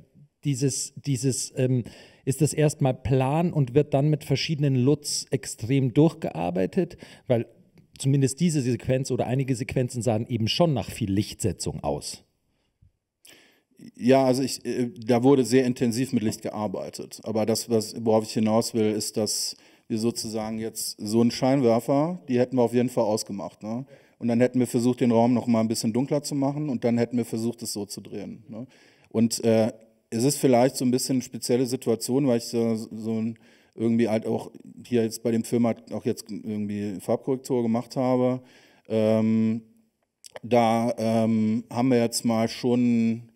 dieses, dieses ähm, ist das erstmal plan und wird dann mit verschiedenen LUTs extrem durchgearbeitet, weil zumindest diese Sequenz oder einige Sequenzen sahen eben schon nach viel Lichtsetzung aus. Ja, also ich, äh, da wurde sehr intensiv mit Licht gearbeitet. Aber das, was, worauf ich hinaus will, ist, dass wir sozusagen jetzt so einen Scheinwerfer, die hätten wir auf jeden Fall ausgemacht. Ne? Und dann hätten wir versucht, den Raum noch mal ein bisschen dunkler zu machen und dann hätten wir versucht, es so zu drehen. Ne? Und äh, es ist vielleicht so ein bisschen eine spezielle Situation, weil ich so, so ein, irgendwie halt auch hier jetzt bei dem Film halt auch jetzt irgendwie Farbkorrektur gemacht habe. Ähm, da ähm, haben wir jetzt mal schon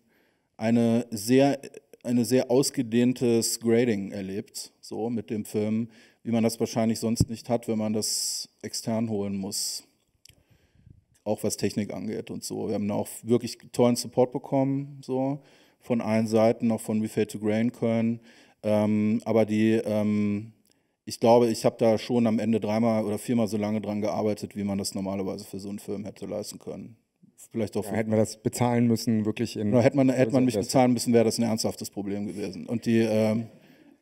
eine sehr, eine sehr ausgedehntes Grading erlebt, so mit dem Film, wie man das wahrscheinlich sonst nicht hat, wenn man das extern holen muss. Auch was Technik angeht und so. Wir haben da auch wirklich tollen Support bekommen, so von allen Seiten, auch von We Fail to Grain können. Ähm, aber die, ähm, ich glaube, ich habe da schon am Ende dreimal oder viermal so lange dran gearbeitet, wie man das normalerweise für so einen Film hätte leisten können. Vielleicht auch. Ja, hätten wir das bezahlen müssen, wirklich in. Oder genau, hätte man, hätte man mich bezahlen müssen, wäre das ein ernsthaftes Problem gewesen. Und die, ähm,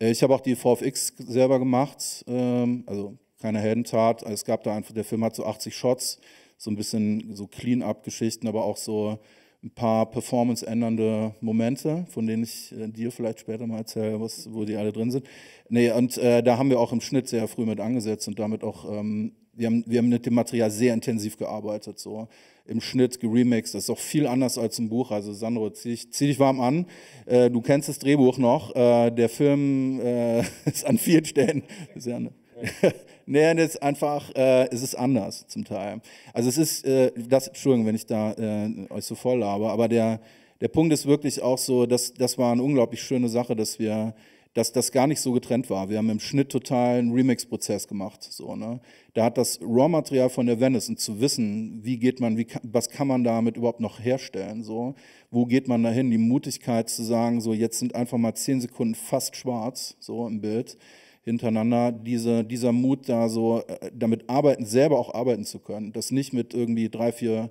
äh, ich habe auch die VFX selber gemacht, ähm, also keine Heldentat. Es gab da einfach, der Film hat so 80 Shots, so ein bisschen so Clean-up-Geschichten, aber auch so ein paar performance-ändernde Momente, von denen ich äh, dir vielleicht später mal erzähle, was, wo die alle drin sind. Nee, und äh, da haben wir auch im Schnitt sehr früh mit angesetzt und damit auch, ähm, wir, haben, wir haben mit dem Material sehr intensiv gearbeitet, so im Schnitt geremixed. Das ist auch viel anders als im Buch. Also Sandro, zieh, zieh dich warm an. Äh, du kennst das Drehbuch noch. Äh, der Film äh, ist an vielen Stellen sehr... Ja nee, das ist einfach, äh, es ist anders zum Teil. Also es ist, äh, das, Entschuldigung, wenn ich da äh, euch so voll labe, aber der, der Punkt ist wirklich auch so, dass, das war eine unglaublich schöne Sache, dass wir, dass das gar nicht so getrennt war. Wir haben im Schnitt total einen Remix-Prozess gemacht. So, ne? Da hat das Raw-Material von der Venice und zu wissen, wie geht man, wie, was kann man damit überhaupt noch herstellen, so, wo geht man dahin, die Mutigkeit zu sagen, so jetzt sind einfach mal zehn Sekunden fast schwarz, so im Bild hintereinander, diese, dieser Mut da so, äh, damit arbeiten, selber auch arbeiten zu können. Das nicht mit irgendwie drei, vier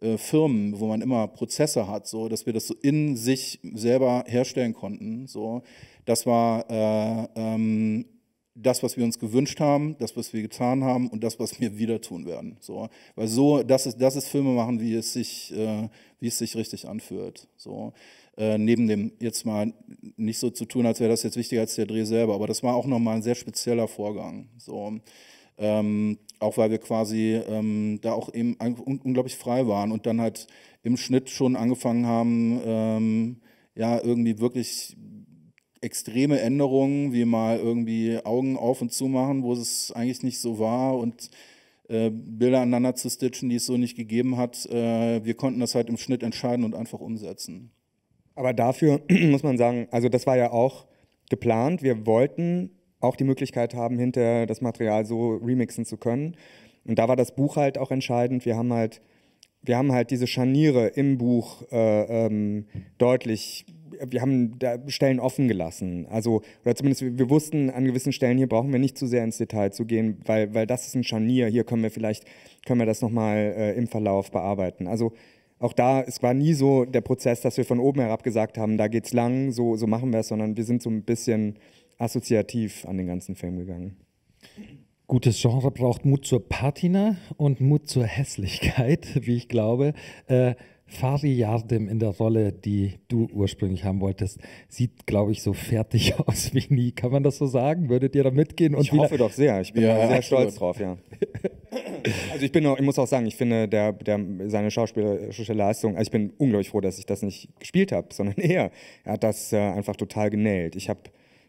äh, Firmen, wo man immer Prozesse hat, so, dass wir das so in sich selber herstellen konnten. So. Das war äh, ähm, das, was wir uns gewünscht haben, das, was wir getan haben und das, was wir wieder tun werden. So, weil so, das ist, das ist Filme machen, wie es sich, äh, wie es sich richtig anfühlt. So. Äh, neben dem jetzt mal nicht so zu tun, als wäre das jetzt wichtiger als der Dreh selber, aber das war auch nochmal ein sehr spezieller Vorgang. So, ähm, auch weil wir quasi ähm, da auch eben un unglaublich frei waren und dann halt im Schnitt schon angefangen haben, ähm, ja, irgendwie wirklich extreme Änderungen, wie mal irgendwie Augen auf und zu machen, wo es eigentlich nicht so war und äh, Bilder aneinander zu stitchen, die es so nicht gegeben hat. Äh, wir konnten das halt im Schnitt entscheiden und einfach umsetzen. Aber dafür muss man sagen, also das war ja auch geplant. Wir wollten auch die Möglichkeit haben, hinter das Material so remixen zu können. Und da war das Buch halt auch entscheidend. Wir haben halt, wir haben halt diese Scharniere im Buch äh, ähm, deutlich, wir haben da Stellen offen gelassen. Also, oder zumindest wir, wussten an gewissen Stellen, hier brauchen wir nicht zu sehr ins Detail zu gehen, weil, weil das ist ein Scharnier, hier können wir vielleicht, können wir das nochmal äh, im Verlauf bearbeiten. Also auch da, es war nie so der Prozess, dass wir von oben herab gesagt haben, da geht's lang, so, so machen wir es, sondern wir sind so ein bisschen assoziativ an den ganzen Film gegangen. Gutes Genre braucht Mut zur Patina und Mut zur Hässlichkeit, wie ich glaube. Äh, Fari Yardim in der Rolle, die du ursprünglich haben wolltest, sieht, glaube ich, so fertig aus wie nie. Kann man das so sagen? Würdet ihr da mitgehen? Und ich hoffe doch sehr. Ich bin ja, sehr absolut. stolz drauf, ja. Also ich bin auch, ich muss auch sagen, ich finde der, der, seine schauspielerische Leistung, also ich bin unglaublich froh, dass ich das nicht gespielt habe, sondern er, er hat das äh, einfach total genäht. Ich habe,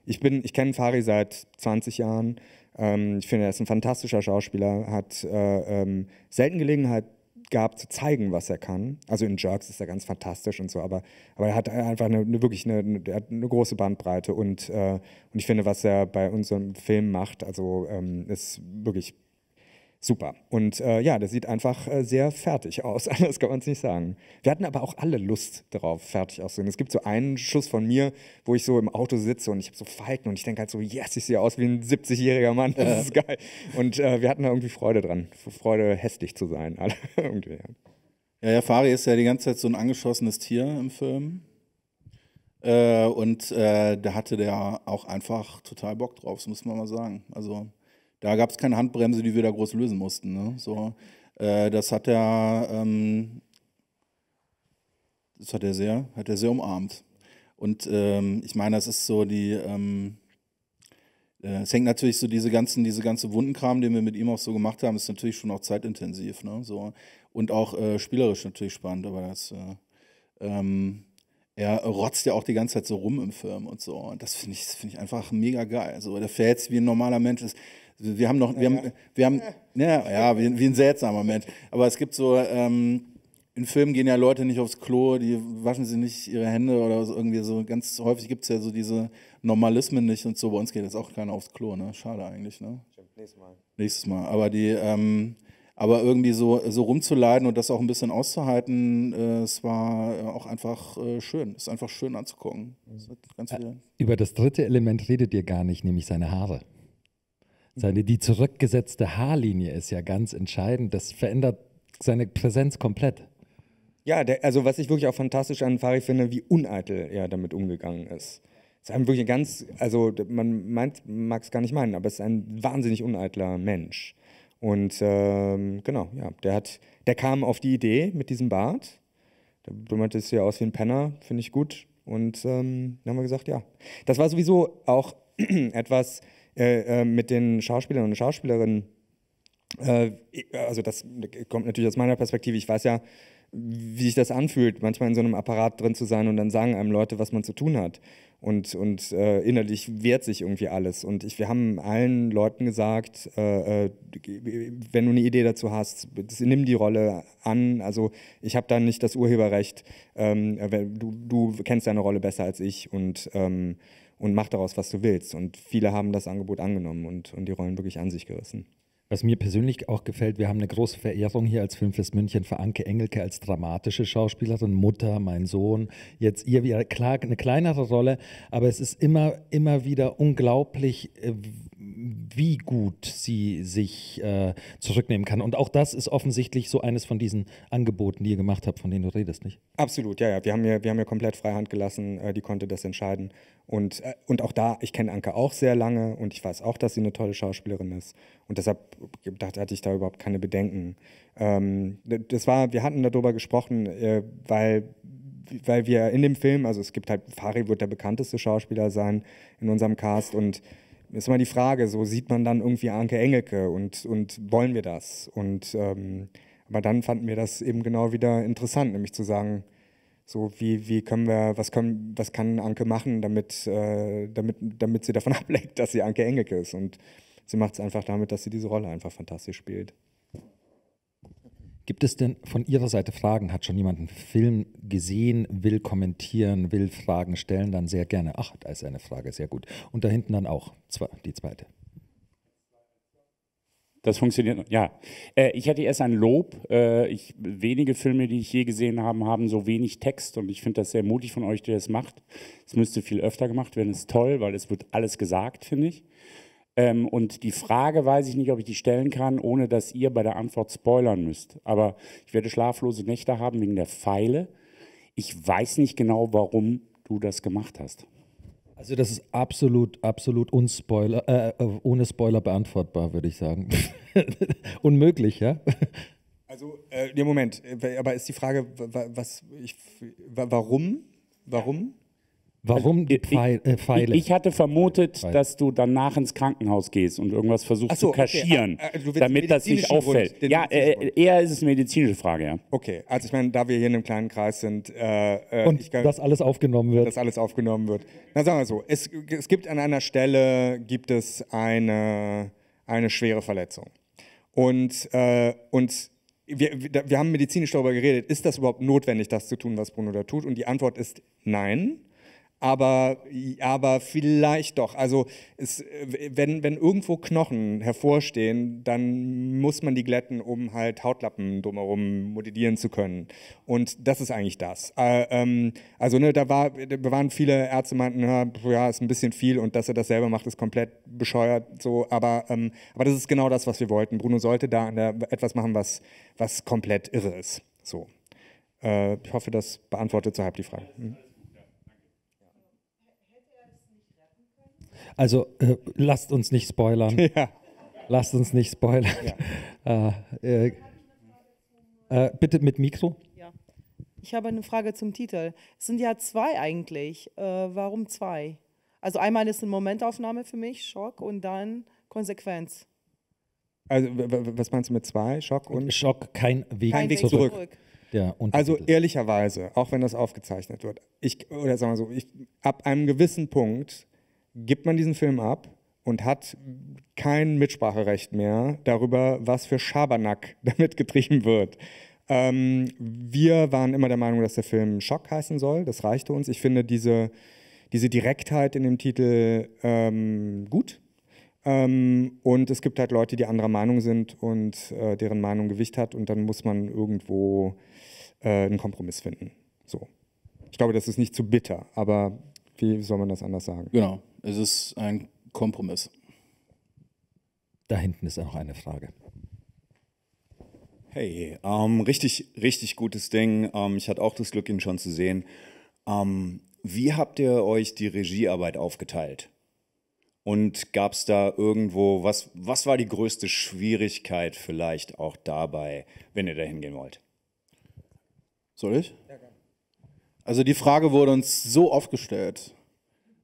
ich bin, ich kenne Fari seit 20 Jahren. Ähm, ich finde, er ist ein fantastischer Schauspieler, hat äh, ähm, selten Gelegenheit gab, zu zeigen, was er kann. Also in Jerks ist er ganz fantastisch und so, aber, aber er hat einfach eine, eine wirklich eine, eine, eine, große Bandbreite und, äh, und ich finde, was er bei unserem Film macht, also ähm, ist wirklich super. Und äh, ja, das sieht einfach äh, sehr fertig aus. Anders kann man es nicht sagen. Wir hatten aber auch alle Lust darauf, fertig auszusehen. Es gibt so einen Schuss von mir, wo ich so im Auto sitze und ich habe so Falten und ich denke halt so, yes, ich sehe aus wie ein 70-jähriger Mann. Das ist geil. Und äh, wir hatten da irgendwie Freude dran. Freude, hässlich zu sein. Alle irgendwie, ja. ja, Fari ist ja die ganze Zeit so ein angeschossenes Tier im Film. Äh, und äh, da hatte der auch einfach total Bock drauf, das muss man mal sagen. Also da gab es keine Handbremse, die wir da groß lösen mussten. Ne? So, äh, das hat er, ähm, das hat er sehr, hat er sehr umarmt. Und ähm, ich meine, das ist so die, ähm, äh, es hängt natürlich so diese ganzen, diese ganze Wundenkram, den wir mit ihm auch so gemacht haben, ist natürlich schon auch zeitintensiv, ne? So und auch äh, spielerisch natürlich spannend, aber das äh, ähm, er rotzt ja auch die ganze Zeit so rum im Film und so. Und das finde ich, find ich einfach mega geil. So, der fährt wie ein normaler Mensch ist. Wir haben noch, wir haben, wir haben, ja, ja wie, wie ein seltsamer Mensch. Aber es gibt so, ähm, in Filmen gehen ja Leute nicht aufs Klo, die waschen sich nicht ihre Hände oder so, irgendwie so. Ganz häufig gibt es ja so diese Normalismen nicht und so. Bei uns geht jetzt auch keiner aufs Klo, ne? Schade eigentlich, ne? nächstes Mal. Nächstes Mal. Aber die, ähm, aber irgendwie so, so rumzuleiden und das auch ein bisschen auszuhalten, äh, es war auch einfach äh, schön. Es ist einfach schön anzugucken. Mhm. Über das dritte Element redet ihr gar nicht, nämlich seine Haare. Seine die zurückgesetzte Haarlinie ist ja ganz entscheidend. Das verändert seine Präsenz komplett. Ja, der, also was ich wirklich auch fantastisch an Fari finde, wie uneitel er damit umgegangen ist. Es ist einem wirklich ganz, also man mag es gar nicht meinen, aber es ist ein wahnsinnig uneitler Mensch. Und ähm, genau, ja, der hat, der kam auf die Idee mit diesem Bart. Du meintest ja aus wie ein Penner, finde ich gut. Und ähm, dann haben wir gesagt, ja. Das war sowieso auch etwas, äh, äh, mit den Schauspielern und Schauspielerinnen, äh, also das kommt natürlich aus meiner Perspektive, ich weiß ja, wie sich das anfühlt, manchmal in so einem Apparat drin zu sein und dann sagen einem Leute, was man zu tun hat. Und, und äh, innerlich wehrt sich irgendwie alles. Und ich, wir haben allen Leuten gesagt, wenn du eine Idee dazu hast, nimm die Rolle an. Also ich habe da nicht das Urheberrecht. Ähm, du, du kennst deine Rolle besser als ich. Und ähm, und mach daraus, was du willst. Und viele haben das Angebot angenommen und, und die Rollen wirklich an sich gerissen. Was mir persönlich auch gefällt, wir haben eine große Verehrung hier als Filmfest München für Anke Engelke als dramatische Schauspielerin, Mutter, mein Sohn, jetzt ihr klar, eine kleinere Rolle, aber es ist immer, immer wieder unglaublich, äh, wie gut sie sich äh, zurücknehmen kann. Und auch das ist offensichtlich so eines von diesen Angeboten, die ihr gemacht habt, von denen du redest, nicht? Absolut, ja, ja. Wir haben ja, wir haben ihr komplett Freihand gelassen, äh, die konnte das entscheiden. Und, äh, und auch da, ich kenne Anke auch sehr lange und ich weiß auch, dass sie eine tolle Schauspielerin ist. Und deshalb dachte, hatte ich da überhaupt keine Bedenken. Ähm, das war, wir hatten darüber gesprochen, äh, weil weil wir in dem Film, also es gibt halt, Fari wird der bekannteste Schauspieler sein in unserem Cast und ist immer die Frage, so sieht man dann irgendwie Anke Engelke und, und wollen wir das? Und ähm, aber dann fanden wir das eben genau wieder interessant, nämlich zu sagen, so wie, wie können wir, was, können, was kann Anke machen, damit, äh, damit, damit sie davon ablenkt, dass sie Anke Engelke ist. Und sie macht es einfach damit, dass sie diese Rolle einfach fantastisch spielt. Gibt es denn von Ihrer Seite Fragen? Hat schon jemand einen Film gesehen, will kommentieren, will Fragen stellen? Dann sehr gerne. Ach, da ist eine Frage, sehr gut. Und da hinten dann auch die zweite. Das funktioniert, ja. Äh, ich hatte erst ein Lob. Äh, ich, wenige Filme, die ich je gesehen habe, haben so wenig Text und ich finde das sehr mutig von euch, der das macht. Es müsste viel öfter gemacht werden. Es ist toll, weil es wird alles gesagt, finde ich. Ähm, und die Frage weiß ich nicht, ob ich die stellen kann, ohne dass ihr bei der Antwort spoilern müsst. Aber ich werde schlaflose Nächte haben wegen der Pfeile. Ich weiß nicht genau, warum du das gemacht hast. Also das ist absolut, absolut unspoiler, äh, äh ohne Spoiler beantwortbar, würde ich sagen. Unmöglich, ja? Also, äh, nee, Moment, äh, aber ist die Frage, was ich, warum? Warum? Warum die Pfeil, äh, Pfeile? Ich, ich hatte vermutet, Pfeile. dass du danach ins Krankenhaus gehst und irgendwas versuchst so, zu kaschieren, okay. Ah, also, damit das nicht auffällt. Grund, ja, äh, eher ist es eine medizinische Frage, ja. Okay, also ich meine, da wir hier in einem kleinen Kreis sind. Äh, äh und kann, dass alles aufgenommen wird. Dass alles aufgenommen wird. Na sagen wir so, es, es gibt an einer Stelle, gibt es eine, eine schwere Verletzung. Und, äh, und wir, wir haben medizinisch darüber geredet, ist das überhaupt notwendig, das zu tun, was Bruno da tut? Und die Antwort ist nein aber, aber vielleicht doch. Also es, wenn, wenn irgendwo Knochen hervorstehen, dann muss man die glätten, um halt Hautlappen drumherum modellieren zu können. Und das ist eigentlich das. Äh, ähm, also ne, da, war, da waren viele Ärzte meinten, ja, ist ein bisschen viel und dass er das selber macht, ist komplett bescheuert. So, aber, ähm, aber das ist genau das, was wir wollten. Bruno sollte da etwas machen, was, was komplett irre ist. So. Äh, ich hoffe, das beantwortet so halb die Frage. Hm? Also äh, lasst uns nicht spoilern. Ja. Lasst uns nicht spoilern. Ja. Äh, äh, äh, bitte mit Mikro. Ja. Ich habe eine Frage zum Titel. Es sind ja zwei eigentlich. Äh, warum zwei? Also einmal ist eine Momentaufnahme für mich, Schock, und dann Konsequenz. Also was meinst du mit zwei? Schock und? Schock, kein Weg, kein Weg zurück. zurück. Ja, also ehrlicherweise, auch wenn das aufgezeichnet wird, ich, oder sagen wir so, ich, ab einem gewissen Punkt gibt man diesen Film ab und hat kein Mitspracherecht mehr darüber, was für Schabernack damit getrieben wird. Ähm, wir waren immer der Meinung, dass der Film Schock heißen soll. Das reichte uns. Ich finde diese, diese Direktheit in dem Titel ähm, gut. Ähm, und es gibt halt Leute, die anderer Meinung sind und äh, deren Meinung Gewicht hat. Und dann muss man irgendwo äh, einen Kompromiss finden. So. Ich glaube, das ist nicht zu bitter, aber wie soll man das anders sagen? Genau. Es ist ein Kompromiss. Da hinten ist auch eine Frage. Hey, ähm, richtig, richtig gutes Ding. Ähm, ich hatte auch das Glück, ihn schon zu sehen. Ähm, wie habt ihr euch die Regiearbeit aufgeteilt? Und gab es da irgendwo, was, was war die größte Schwierigkeit vielleicht auch dabei, wenn ihr da hingehen wollt? Soll ich? Also die Frage wurde uns so oft gestellt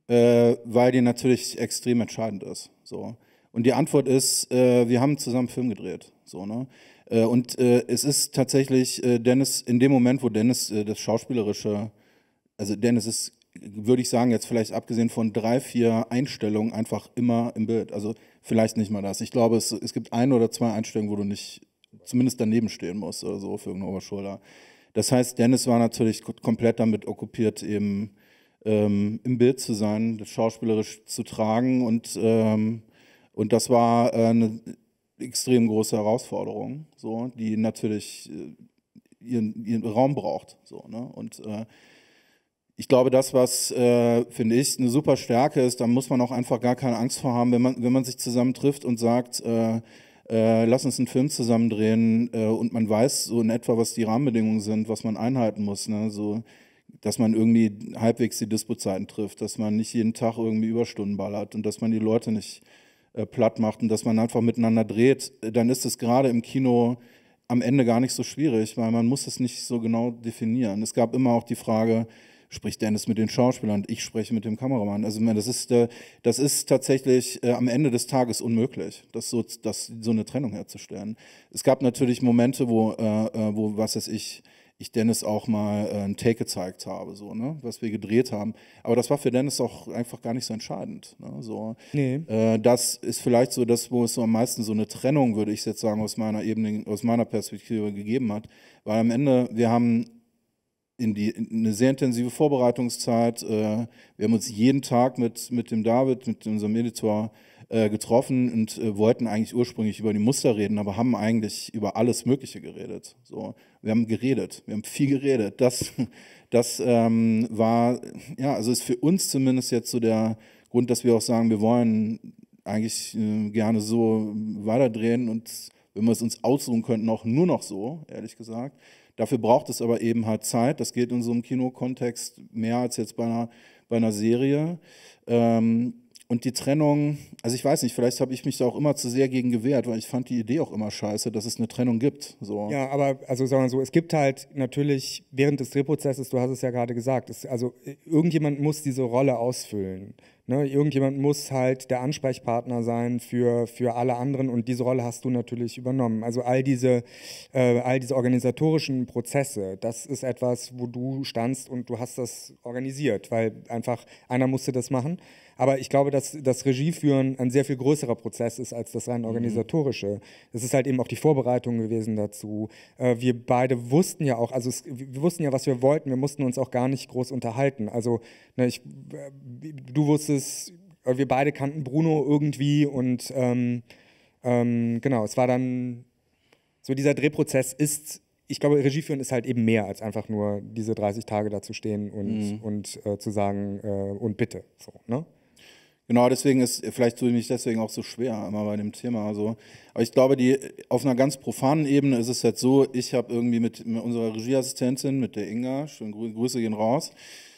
äh, weil die natürlich extrem entscheidend ist. So. Und die Antwort ist, äh, wir haben zusammen Film gedreht. So, ne? Äh, und äh, es ist tatsächlich, äh, Dennis, in dem Moment, wo Dennis äh, das Schauspielerische, also Dennis ist, würde ich sagen, jetzt vielleicht abgesehen von drei, vier Einstellungen einfach immer im Bild. Also vielleicht nicht mal das. Ich glaube, es, es gibt ein oder zwei Einstellungen, wo du nicht zumindest daneben stehen musst oder so für irgendeine Oberschulter. Das heißt, Dennis war natürlich komplett damit okkupiert, eben ähm, im Bild zu sein, das schauspielerisch zu tragen. Und, ähm, und das war äh, eine extrem große Herausforderung, so, die natürlich äh, ihren, ihren Raum braucht. So, ne? Und äh, ich glaube, das, was, äh, finde ich, eine super Stärke ist, da muss man auch einfach gar keine Angst vor haben, wenn man, wenn man sich zusammentrifft und sagt, äh, äh, lass uns einen Film zusammen drehen äh, und man weiß so in etwa, was die Rahmenbedingungen sind, was man einhalten muss. Ne? So, dass man irgendwie halbwegs die Dispozeiten trifft, dass man nicht jeden Tag irgendwie Überstunden ballert und dass man die Leute nicht äh, platt macht und dass man einfach miteinander dreht, äh, dann ist es gerade im Kino am Ende gar nicht so schwierig, weil man muss es nicht so genau definieren. Es gab immer auch die Frage, spricht Dennis mit den Schauspielern, ich spreche mit dem Kameramann. Also das ist, äh, das ist tatsächlich am Ende des Tages unmöglich, das so, das, so eine Trennung herzustellen. Es gab natürlich Momente, wo, wo was weiß ich, ich Dennis auch mal äh, einen Take gezeigt habe, so, ne, was wir gedreht haben. Aber das war für Dennis auch einfach gar nicht so entscheidend. Ne? So, nee. äh, das ist vielleicht so das, wo es so am meisten so eine Trennung, würde ich jetzt sagen, aus meiner Ebene, aus meiner Perspektive gegeben hat. Weil am Ende, wir haben in die in eine sehr intensive Vorbereitungszeit. Äh, wir haben uns jeden Tag mit, mit dem David, mit unserem Editor, äh, getroffen und äh, wollten eigentlich ursprünglich über die Muster reden, aber haben eigentlich über alles Mögliche geredet. So, wir haben geredet, wir haben viel geredet. Das, das ähm, war, ja, also ist für uns zumindest jetzt so der Grund, dass wir auch sagen, wir wollen eigentlich äh, gerne so weiterdrehen und wenn wir es uns aussuchen könnten, auch nur noch so, ehrlich gesagt. Dafür braucht es aber eben halt Zeit. Das geht in so einem Kinokontext mehr als jetzt bei einer, bei einer Serie. Ähm, und die Trennung, also ich weiß nicht, vielleicht habe ich mich da auch immer zu sehr gegen gewehrt, weil ich fand die Idee auch immer scheiße, dass es eine Trennung gibt. So. Ja, aber also sagen wir so, es gibt halt natürlich während des Drehprozesses, du hast es ja gerade gesagt, es, also äh, irgendjemand muss diese Rolle ausfüllen. Ne? Irgendjemand muss halt der Ansprechpartner sein für, für alle anderen und diese Rolle hast du natürlich übernommen. Also all diese, äh, all diese organisatorischen Prozesse, das ist etwas, wo du standst und du hast das organisiert, weil einfach einer musste das machen. Aber ich glaube, dass das Regieführen ein sehr viel größerer Prozess ist als das rein mhm. organisatorische. Es ist halt eben auch die Vorbereitung gewesen dazu. Äh, wir beide wussten ja auch, also es, wir wussten ja, was wir wollten. Wir mussten uns auch gar nicht groß unterhalten. Also ne, ich, äh, du wusstest, äh, wir beide kannten Bruno irgendwie und ähm, ähm, genau, es war dann so dieser Drehprozess ist ich glaube, Regie führen ist halt eben mehr als einfach nur diese 30 Tage da zu stehen und, mhm. und äh, zu sagen äh, und bitte. So, ne? Genau, deswegen ist, vielleicht tue ich mich deswegen auch so schwer immer bei dem Thema. So. Aber ich glaube, die, auf einer ganz profanen Ebene ist es jetzt so, ich habe irgendwie mit, mit, unserer Regieassistentin, mit der Inga, schöne Grüße gehen raus,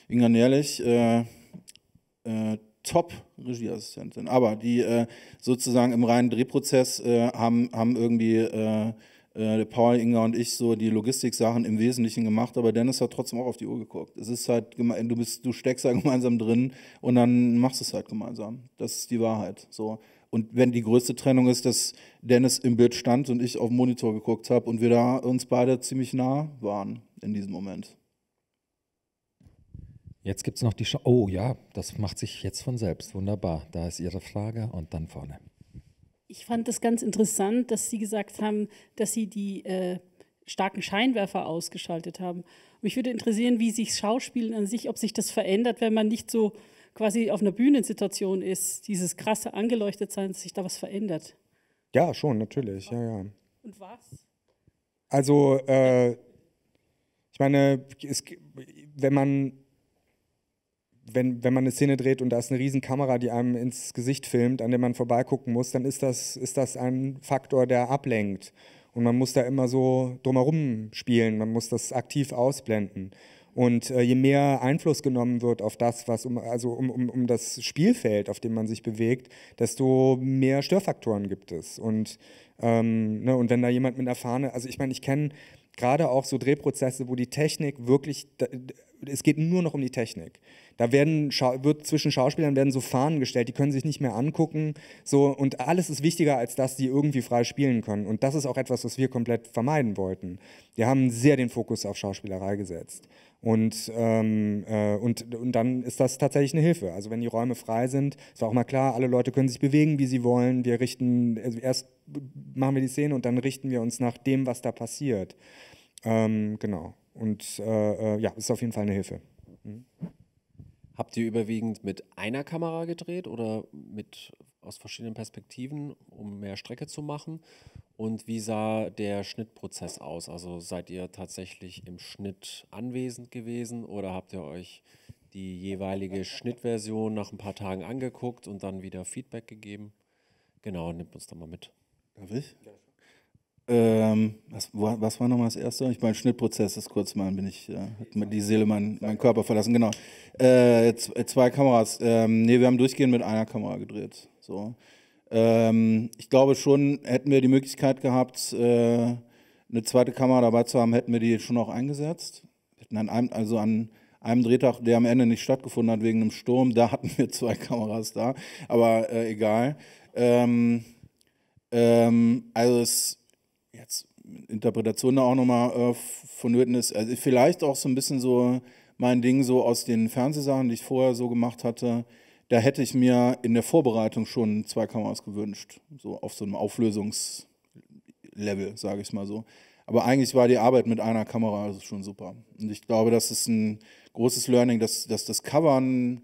Inga Nährlich, äh, äh, Top-Regieassistentin. Aber die äh, sozusagen im reinen Drehprozess äh, haben, haben irgendwie äh, äh, Paul, Inga und ich so die Logistik-Sachen im Wesentlichen gemacht, aber Dennis hat trotzdem auch auf die Uhr geguckt. Es ist halt, du, bist, du steckst da gemeinsam drin und dann machst du es halt gemeinsam. Das ist die Wahrheit. So. Und wenn die größte Trennung ist, dass Dennis im Bild stand und ich auf den Monitor geguckt habe und wir da uns beide ziemlich nah waren in diesem Moment. Jetzt gibt es noch die Sch Oh ja, das macht sich jetzt von selbst. Wunderbar. Da ist Ihre Frage und dann vorne. Ich fand das ganz interessant, dass Sie gesagt haben, dass Sie die äh, starken Scheinwerfer ausgeschaltet haben. Mich würde interessieren, wie sich Schauspielen an sich, ob sich das verändert, wenn man nicht so quasi auf einer Bühnensituation ist, dieses krasse Angeleuchtetsein, dass sich da was verändert. Ja, schon, natürlich, ja, ja. Und was? Also, äh, ich meine, es, wenn man wenn, wenn man eine Szene dreht und da ist eine riesen Kamera, die einem ins Gesicht filmt, an der man vorbeigucken muss, dann ist das, ist das ein Faktor, der ablenkt. Und man muss da immer so drumherum spielen, man muss das aktiv ausblenden. Und äh, je mehr Einfluss genommen wird auf das, was um, also um, um, um das Spielfeld, auf dem man sich bewegt, desto mehr Störfaktoren gibt es. Und, ähm, ne, und wenn da jemand mit einer Fahne, also ich meine, ich kenne gerade auch so Drehprozesse, wo die Technik wirklich, es geht nur noch um die Technik. Da werden, wird zwischen Schauspielern werden so Fahnen gestellt, die können sich nicht mehr angucken. So, und alles ist wichtiger, als dass sie irgendwie frei spielen können. Und das ist auch etwas, was wir komplett vermeiden wollten. Wir haben sehr den Fokus auf Schauspielerei gesetzt. Und, ähm, äh, und, und dann ist das tatsächlich eine Hilfe. Also wenn die Räume frei sind, ist auch mal klar, alle Leute können sich bewegen, wie sie wollen. Wir richten, also erst machen wir die Szene und dann richten wir uns nach dem, was da passiert. Ähm, genau. Und äh, äh ja, ist auf jeden Fall eine Hilfe. Mhm. Habt ihr überwiegend mit einer Kamera gedreht oder mit aus verschiedenen Perspektiven, um mehr Strecke zu machen? Und wie sah der Schnittprozess aus? Also seid ihr tatsächlich im Schnitt anwesend gewesen oder habt ihr euch die jeweilige Schnittversion nach ein paar Tagen angeguckt und dann wieder Feedback gegeben? Genau, nimmt uns da mal mit. Darf ich? Ähm, was, was, war nochmal das erste? Ich meine, Schnittprozess ist kurz mal, bin ich, ja, äh, hat die Seele meinen mein Körper verlassen, genau. Äh, zwei Kameras. Ähm, nee, wir haben durchgehend mit einer Kamera gedreht. So. Ähm, ich glaube schon, hätten wir die Möglichkeit gehabt, äh, eine zweite Kamera dabei zu haben, hätten wir die schon auch eingesetzt. hätten an einem, also an einem Drehtag, der am Ende nicht stattgefunden hat wegen einem Sturm, da hatten wir zwei Kameras da, aber äh, egal. Ähm, ähm, also es jetzt Interpretation da auch nochmal äh, vonnöten ist. Also vielleicht auch so ein bisschen so mein Ding so aus den Fernsehsachen, die ich vorher so gemacht hatte, da hätte ich mir in der Vorbereitung schon zwei Kameras gewünscht, so auf so einem Auflösungslevel, sage ich mal so. Aber eigentlich war die Arbeit mit einer Kamera schon super. Und ich glaube, das ist ein großes Learning, dass, dass das Covern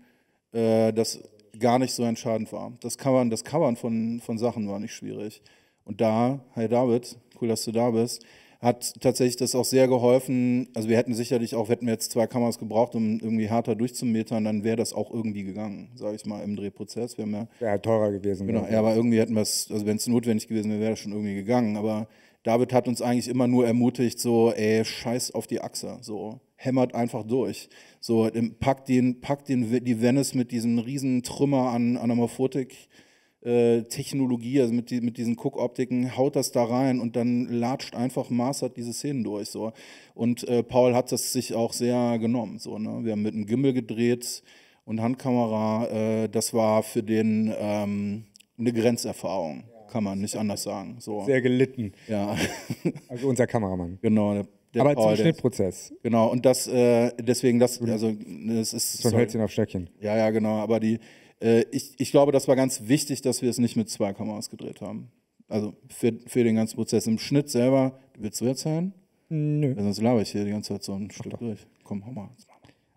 äh, das gar nicht so entscheidend war. Das Covern, das Covern von, von Sachen war nicht schwierig. Und da, hi David, cool, dass du da bist, hat tatsächlich das auch sehr geholfen. Also wir hätten sicherlich auch, hätten wir jetzt zwei Kameras gebraucht, um irgendwie harter durchzumetern, dann wäre das auch irgendwie gegangen, sage ich mal, im Drehprozess. Wäre ja, halt ja teurer gewesen. Genau, ja, aber irgendwie hätten wir es, also wenn es notwendig gewesen wäre, wäre das schon irgendwie gegangen. Aber David hat uns eigentlich immer nur ermutigt, so, ey, scheiß auf die Achse, so, hämmert einfach durch. So, packt den, packt den, die Venice mit diesem riesen Trümmer an Anamorphotik. An äh, Technologie, also mit, die, mit diesen Cook-Optiken, haut das da rein und dann latscht einfach Master diese Szenen durch. So. Und äh, Paul hat das sich auch sehr genommen. So, ne? Wir haben mit einem Gimbal gedreht und Handkamera. Äh, das war für den ähm, eine Grenzerfahrung. Ja. Kann man nicht anders sagen. So. Sehr gelitten. Ja. Also unser Kameramann. Genau, der der aber Paul, zum Schnittprozess. Genau, und das, äh, deswegen, das, also, das ist. So Hölzchen auf Stöckchen. Ja, ja, genau, aber die, äh, ich, ich glaube, das war ganz wichtig, dass wir es nicht mit zwei Kameras gedreht haben. Also für, für den ganzen Prozess. Im Schnitt selber, willst du erzählen? Nö. Weil sonst laber ich hier die ganze Zeit so ein Stück Ach, durch. Komm, hau mal.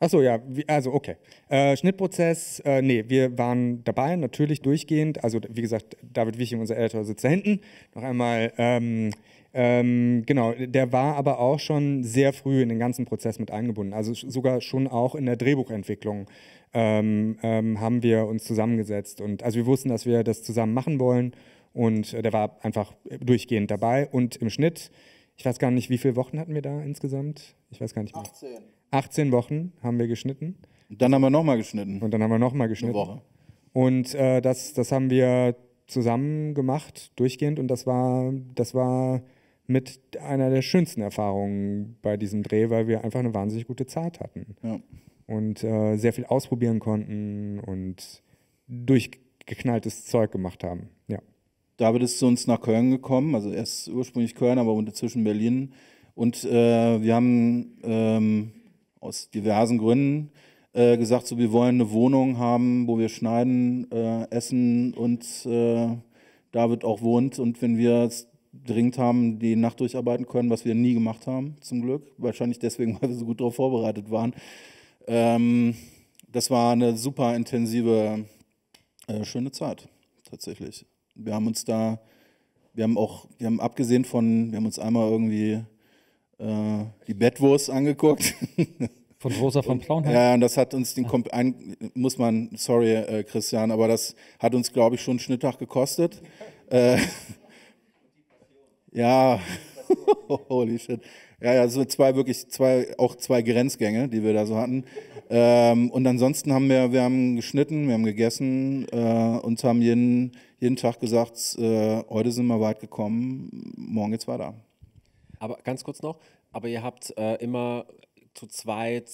Achso, ja, also okay. Äh, Schnittprozess, äh, nee, wir waren dabei, natürlich durchgehend. Also, wie gesagt, David Wiching, unser Editor, sitzt da hinten. Noch einmal ähm, ähm, genau, der war aber auch schon sehr früh in den ganzen Prozess mit eingebunden. Also sogar schon auch in der Drehbuchentwicklung ähm, ähm, haben wir uns zusammengesetzt. Und also wir wussten, dass wir das zusammen machen wollen. Und äh, der war einfach durchgehend dabei. Und im Schnitt, ich weiß gar nicht, wie viele Wochen hatten wir da insgesamt? Ich weiß gar nicht mehr. 18. 18 Wochen haben wir geschnitten. Und dann haben wir nochmal geschnitten. Und dann haben wir nochmal geschnitten. Eine Woche. Und äh, das, das haben wir zusammen gemacht, durchgehend. Und das war, das war mit einer der schönsten Erfahrungen bei diesem Dreh, weil wir einfach eine wahnsinnig gute Zeit hatten. Ja. Und äh, sehr viel ausprobieren konnten und durchgeknalltes Zeug gemacht haben. Ja. David ist zu uns nach Köln gekommen, also erst ursprünglich Köln, aber inzwischen Berlin. Und äh, wir haben ähm, aus diversen Gründen äh, gesagt, so, wir wollen eine Wohnung haben, wo wir schneiden, äh, essen und äh, David auch wohnt. Und wenn wir dringend haben, die Nacht durcharbeiten können, was wir nie gemacht haben, zum Glück. Wahrscheinlich deswegen, weil wir so gut darauf vorbereitet waren. Ähm, das war eine super intensive, äh, schöne Zeit, tatsächlich. Wir haben uns da, wir haben auch, wir haben abgesehen von, wir haben uns einmal irgendwie äh, die Bettwurst angeguckt. Von Rosa von Plaunheim. Ja, und das hat uns den, Kom ein, muss man, sorry, äh, Christian, aber das hat uns, glaube ich, schon einen Schnitttag gekostet. Äh, ja, holy shit. Ja, ja, so zwei wirklich, zwei, auch zwei Grenzgänge, die wir da so hatten. Ähm, und ansonsten haben wir, wir haben geschnitten, wir haben gegessen äh, und haben jeden, jeden Tag gesagt, äh, heute sind wir weit gekommen, morgen geht's weiter. Aber ganz kurz noch, aber ihr habt äh, immer zu zweit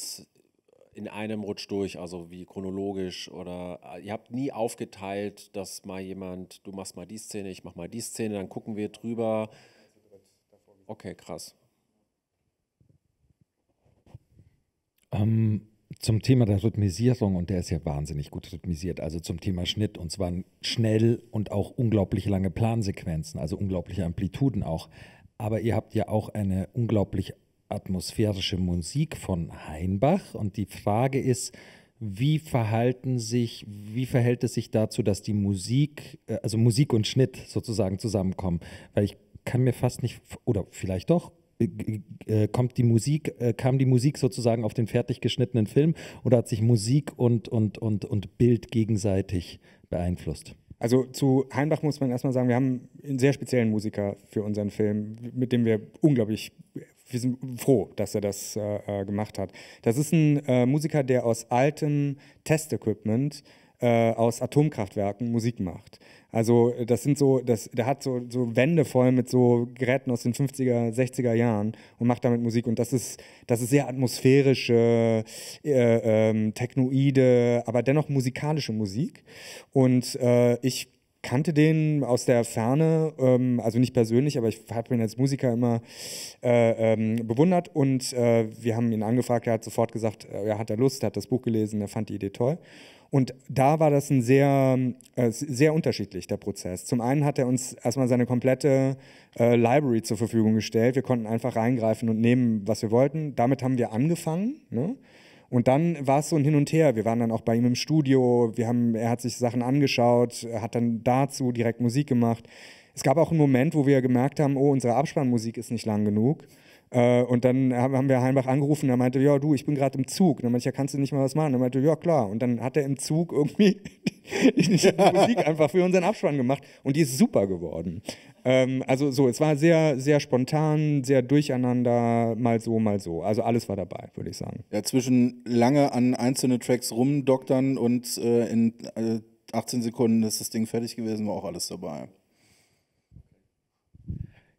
in einem Rutsch durch, also wie chronologisch oder äh, ihr habt nie aufgeteilt, dass mal jemand, du machst mal die Szene, ich mach mal die Szene, dann gucken wir drüber. Okay, krass. Ähm, zum Thema der Rhythmisierung, und der ist ja wahnsinnig gut rhythmisiert, also zum Thema Schnitt, und zwar schnell und auch unglaublich lange Plansequenzen, also unglaubliche Amplituden auch. Aber ihr habt ja auch eine unglaublich atmosphärische Musik von Heinbach. Und die Frage ist, wie verhalten sich, wie verhält es sich dazu, dass die Musik, äh, also Musik und Schnitt sozusagen zusammenkommen? Weil ich kann mir fast nicht, oder vielleicht doch, äh, äh, kommt die Musik, kam die Musik sozusagen auf den fertig geschnittenen Film oder hat sich Musik und, und, und, und Bild gegenseitig beeinflusst? Also zu Heinbach muss man erstmal sagen, wir haben einen sehr speziellen Musiker für unseren Film, mit dem wir unglaublich wir sind froh, dass er das äh, äh, gemacht hat. Das ist ein äh, Musiker, der aus altem Testequipment äh, aus Atomkraftwerken Musik macht. Also das sind so, das, der hat so, so Wände voll mit so Geräten aus den 50er, 60er Jahren und macht damit Musik. Und das ist, das ist sehr atmosphärische, äh, ähm, technoide, aber dennoch musikalische Musik. Und äh, ich kannte den aus der Ferne, ähm, also nicht persönlich, aber ich habe ihn als Musiker immer äh, ähm, bewundert und äh, wir haben ihn angefragt. Er hat sofort gesagt, äh, er hat da Lust, er hat das Buch gelesen, er fand die Idee toll. Und da war das ein sehr, äh, sehr unterschiedlich, der Prozess. Zum einen hat er uns erstmal seine komplette äh, Library zur Verfügung gestellt. Wir konnten einfach reingreifen und nehmen, was wir wollten. Damit haben wir angefangen. Ne? Und dann war es so ein Hin und Her. Wir waren dann auch bei ihm im Studio. Wir haben, er hat sich Sachen angeschaut, hat dann dazu direkt Musik gemacht. Es gab auch einen Moment, wo wir gemerkt haben, oh, unsere Abspannmusik ist nicht lang genug. Äh, und dann haben wir Heinbach angerufen, er meinte, ja du, ich bin gerade im Zug. dann meinte ich, ja, kannst du nicht mal was machen? er meinte, ja klar. Und dann hat er im Zug irgendwie die Musik einfach für unseren Abspann gemacht und die ist super geworden. Ähm, also so, es war sehr, sehr spontan, sehr durcheinander, mal so, mal so. Also alles war dabei, würde ich sagen. Ja, zwischen lange an einzelne Tracks rumdoktern und äh, in äh, 18 Sekunden ist das Ding fertig gewesen, war auch alles dabei.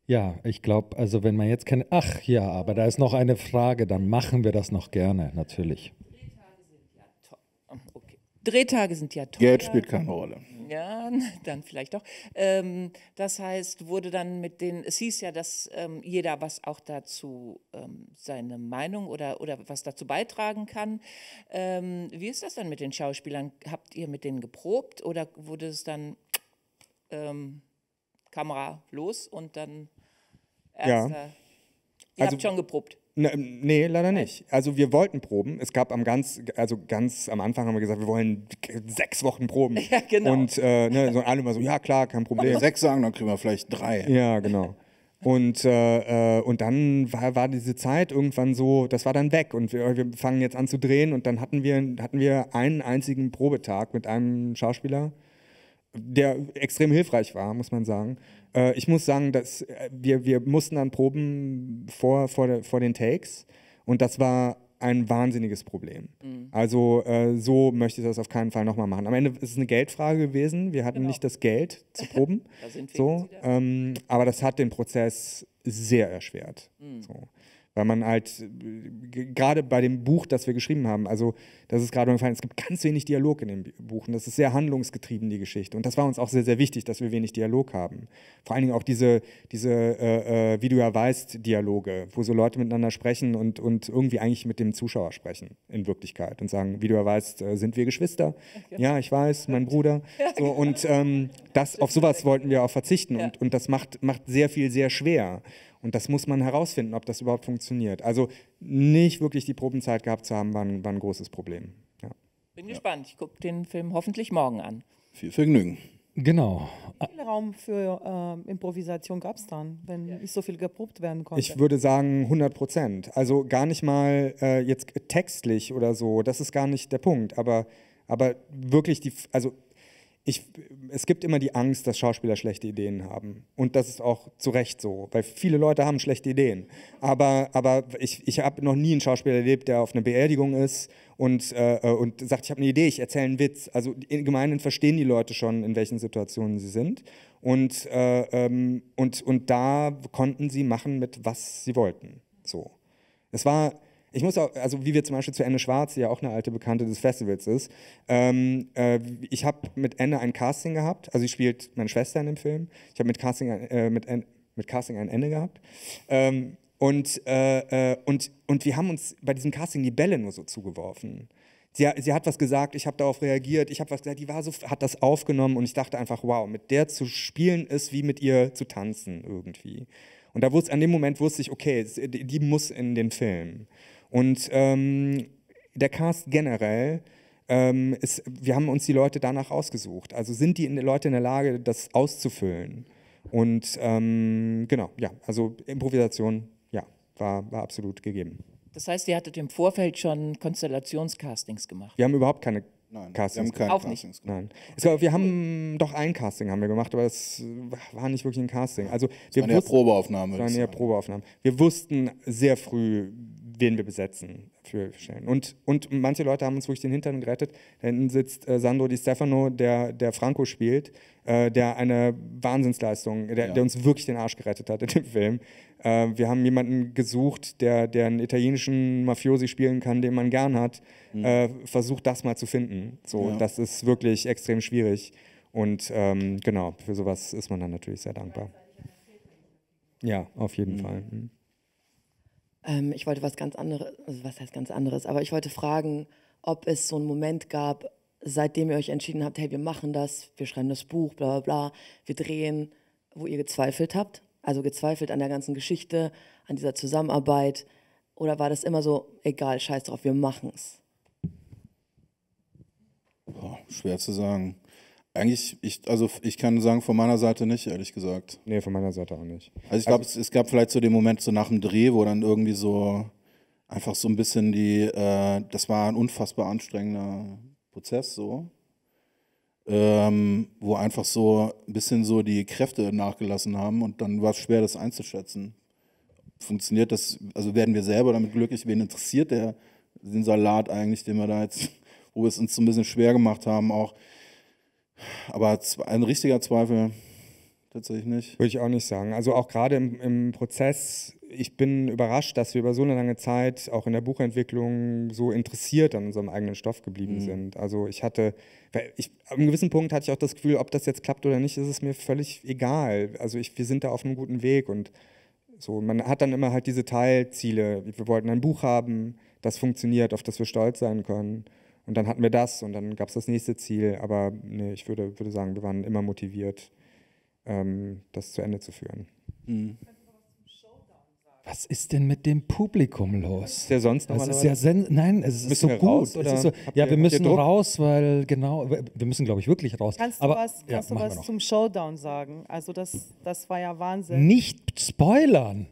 Ja, ich glaube, also wenn man jetzt keine. Ach ja, aber da ist noch eine Frage, dann machen wir das noch gerne, natürlich. Drehtage sind ja toll. Okay. Drehtage sind ja toll. Geld spielt keine Rolle ja, dann vielleicht doch. Ähm, das heißt, wurde dann mit den, es hieß ja, dass ähm, jeder was auch dazu ähm, seine Meinung oder, oder was dazu beitragen kann. Ähm, wie ist das dann mit den Schauspielern? Habt ihr mit denen geprobt oder wurde es dann ähm, Kamera los und dann erster? Ja. Ihr also, habt schon geprobt. Ne, ähm, nee, leider nicht. Also wir wollten proben. Es gab am ganz, also ganz am Anfang haben wir gesagt, wir wollen sechs Wochen proben. Ja, genau. Und äh, ne, so alle immer so, ja klar, kein Problem. Wenn wir sechs sagen, dann kriegen wir vielleicht drei. Ja, genau. Und, äh, äh, und dann war, war diese Zeit irgendwann so, das war dann weg und wir, wir fangen jetzt an zu drehen und dann hatten wir, hatten wir einen einzigen Probetag mit einem Schauspieler, der extrem hilfreich war, muss man sagen. Äh, ich muss sagen, dass äh, wir, wir mussten dann proben vor, vor, vor den Takes und das war ein wahnsinniges Problem. Mhm. Also äh, so möchte ich das auf keinen Fall nochmal machen. Am Ende ist es eine Geldfrage gewesen. Wir hatten genau. nicht das Geld zu proben. da so, ähm, aber das hat den Prozess sehr erschwert. Mhm. So. Weil man halt, äh, gerade bei dem Buch, das wir geschrieben haben, also das ist gerade gefallen, es gibt ganz wenig Dialog in dem Buch und das ist sehr handlungsgetrieben, die Geschichte. Und das war uns auch sehr, sehr wichtig, dass wir wenig Dialog haben. Vor allen Dingen auch diese, diese äh, äh, wie du ja weißt, Dialoge, wo so Leute miteinander sprechen und, und irgendwie eigentlich mit dem Zuschauer sprechen, in Wirklichkeit. Und sagen, wie du ja weißt, äh, sind wir Geschwister? Ja, ja ich weiß, mein Bruder. So, genau. und ähm, das, auf sowas wollten wir auch verzichten und, und das macht, macht sehr viel sehr schwer. Und das muss man herausfinden, ob das überhaupt funktioniert. Also nicht wirklich die Probenzeit gehabt zu haben, war ein, war ein großes Problem. Ja. Bin gespannt. Ich gucke den Film hoffentlich morgen an. Viel Vergnügen. Genau. Wie viel Raum für äh, Improvisation gab es dann, wenn ja. nicht so viel geprobt werden konnte? Ich würde sagen 100 Prozent. Also gar nicht mal äh, jetzt textlich oder so, das ist gar nicht der Punkt. Aber, aber wirklich, die, also ich, es gibt immer die Angst, dass Schauspieler schlechte Ideen haben. Und das ist auch zu Recht so, weil viele Leute haben schlechte Ideen. Aber, aber ich, ich habe noch nie einen Schauspieler erlebt, der auf einer Beerdigung ist und, äh, und sagt, ich habe eine Idee, ich erzähle einen Witz. Also in Gemeinden verstehen die Leute schon, in welchen Situationen sie sind. Und, äh, ähm, und, und da konnten sie machen mit, was sie wollten. So. Es war ich muss auch, also wie wir zum Beispiel zu Anne Schwarz, die ja auch eine alte Bekannte des Festivals ist, ähm, äh, ich habe mit Anne ein Casting gehabt, also sie spielt meine Schwester in dem Film, ich habe mit, Casting, äh, mit, mit Casting ein Ende gehabt ähm, und, äh, äh, und, und wir haben uns bei diesem Casting die Bälle nur so zugeworfen. Sie, sie, hat was gesagt, ich habe darauf reagiert, ich habe was gesagt, die war so, hat das aufgenommen und ich dachte einfach, wow, mit der zu spielen ist wie mit ihr zu tanzen irgendwie. Und da wusste, an dem Moment wusste ich, okay, die muss in den Film. Und ähm, der Cast generell ähm, ist, wir haben uns die Leute danach ausgesucht. Also sind die Leute in der Lage, das auszufüllen? Und ähm, genau, ja, also Improvisation, ja, war, war absolut gegeben. Das heißt, ihr hattet im Vorfeld schon Konstellationscastings gemacht? Wir haben überhaupt keine Nein, Castings gemacht. haben keine auch Castings gemacht. Nein. Glaube, wir haben doch ein Casting haben wir gemacht, aber es war nicht wirklich ein Casting. Also wir das war eine Probeaufnahme. Das war eine Probeaufnahme. Wir wussten sehr früh, wen wir besetzen für Stellen. Und, und manche Leute haben uns wirklich den Hintern gerettet. Da hinten sitzt äh, Sandro Di Stefano, der, der Franco spielt, äh, der eine Wahnsinnsleistung, der, ja. der, uns wirklich den Arsch gerettet hat in dem Film. Äh, wir haben jemanden gesucht, der, der einen italienischen Mafiosi spielen kann, den man gern hat. Mhm. Äh, versucht das mal zu finden. So, ja. Das ist wirklich extrem schwierig. Und ähm, genau, für sowas ist man dann natürlich sehr dankbar. Ja, auf jeden mhm. Fall. Mhm. Ähm, ich wollte was ganz anderes, also was heißt ganz anderes, aber ich wollte fragen, ob es so einen Moment gab, seitdem ihr euch entschieden habt, hey, wir machen das, wir schreiben das Buch, bla bla bla, wir drehen, wo ihr gezweifelt habt? Also gezweifelt an der ganzen Geschichte, an dieser Zusammenarbeit? Oder war das immer so, egal, scheiß drauf, wir machen's? Boah, schwer zu sagen. Eigentlich, ich, also ich kann sagen, von meiner Seite nicht, ehrlich gesagt. Nee, von meiner Seite auch nicht. Also ich glaube, also, es, es, gab vielleicht so den Moment so nach dem Dreh, wo dann irgendwie so einfach so ein bisschen die, äh, das war ein unfassbar anstrengender Prozess so. Ähm, wo einfach so ein bisschen so die Kräfte nachgelassen haben und dann war es schwer, das einzuschätzen. Funktioniert das, also werden wir selber damit glücklich, wen interessiert der den Salat eigentlich, den wir da jetzt, wo wir es uns so ein bisschen schwer gemacht haben, auch aber ein richtiger Zweifel tatsächlich nicht. Würde ich auch nicht sagen. Also auch gerade im, im Prozess ich bin überrascht, dass wir über so eine lange Zeit auch in der Buchentwicklung so interessiert an unserem eigenen Stoff geblieben mhm. sind. Also ich hatte, ich, einem gewissen Punkt hatte ich auch das Gefühl, ob das jetzt klappt oder nicht, ist es mir völlig egal. Also ich, wir sind da auf einem guten Weg und so. Man hat dann immer halt diese Teilziele. Wir wollten ein Buch haben, das funktioniert, auf das wir stolz sein können. Und dann hatten wir das und dann gab es das nächste Ziel. Aber nee, ich würde, würde sagen, wir waren immer motiviert, ähm, das zu Ende zu führen. Mhm. Was ist denn mit dem Publikum los? Der sonst noch ist ja sonst Nein, es ist so gut. Raus, ist so, ja, wir müssen raus, weil genau, wir müssen, glaube ich, wirklich raus. Kannst Aber, du was, ja, du was zum Showdown sagen? Also das, das war ja Wahnsinn. Nicht spoilern.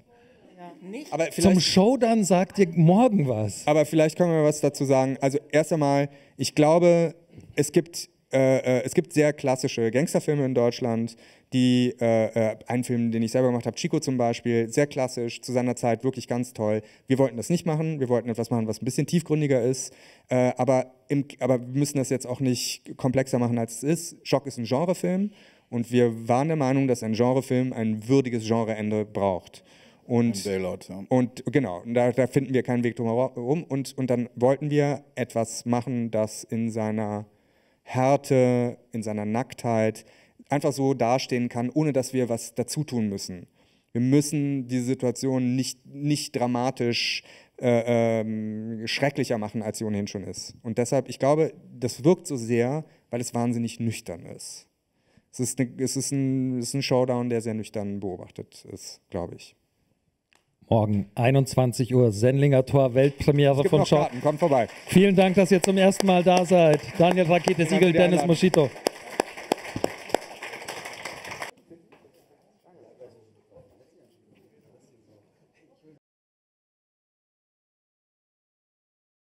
Aber Zum Showdown sagt ihr morgen was. Aber vielleicht können wir was dazu sagen. Also erst einmal, ich glaube, es gibt, äh, äh es gibt sehr klassische Gangsterfilme in Deutschland, die, äh, äh, einen Film, den ich selber gemacht habe, Chico zum Beispiel, sehr klassisch, zu seiner Zeit wirklich ganz toll. Wir wollten das nicht machen, wir wollten etwas machen, was ein bisschen tiefgründiger ist, äh, aber, im, aber wir müssen das jetzt auch nicht komplexer machen, als es ist. Schock ist ein Genrefilm und wir waren der Meinung, dass ein Genrefilm ein würdiges Genreende braucht. Und, und Daylight, ja. Und genau, da, da, finden wir keinen Weg drumherum. Und, und dann wollten wir etwas machen, das in seiner Härte, in seiner Nacktheit einfach so dastehen kann, ohne dass wir was dazu tun müssen. Wir müssen diese Situation nicht, nicht dramatisch äh, ähm, schrecklicher machen, als sie ohnehin schon ist. Und deshalb, ich glaube, das wirkt so sehr, weil es wahnsinnig nüchtern ist. Es ist, eine, es, ist ein, es ist ein Showdown, der sehr nüchtern beobachtet ist, glaube ich. Morgen 21 Uhr Sendlinger Tor Weltpremiere von Schock. Kommt vorbei. Vielen Dank, dass ihr zum ersten Mal da seid. Daniel Rakete, Siegel, Dennis Moschito.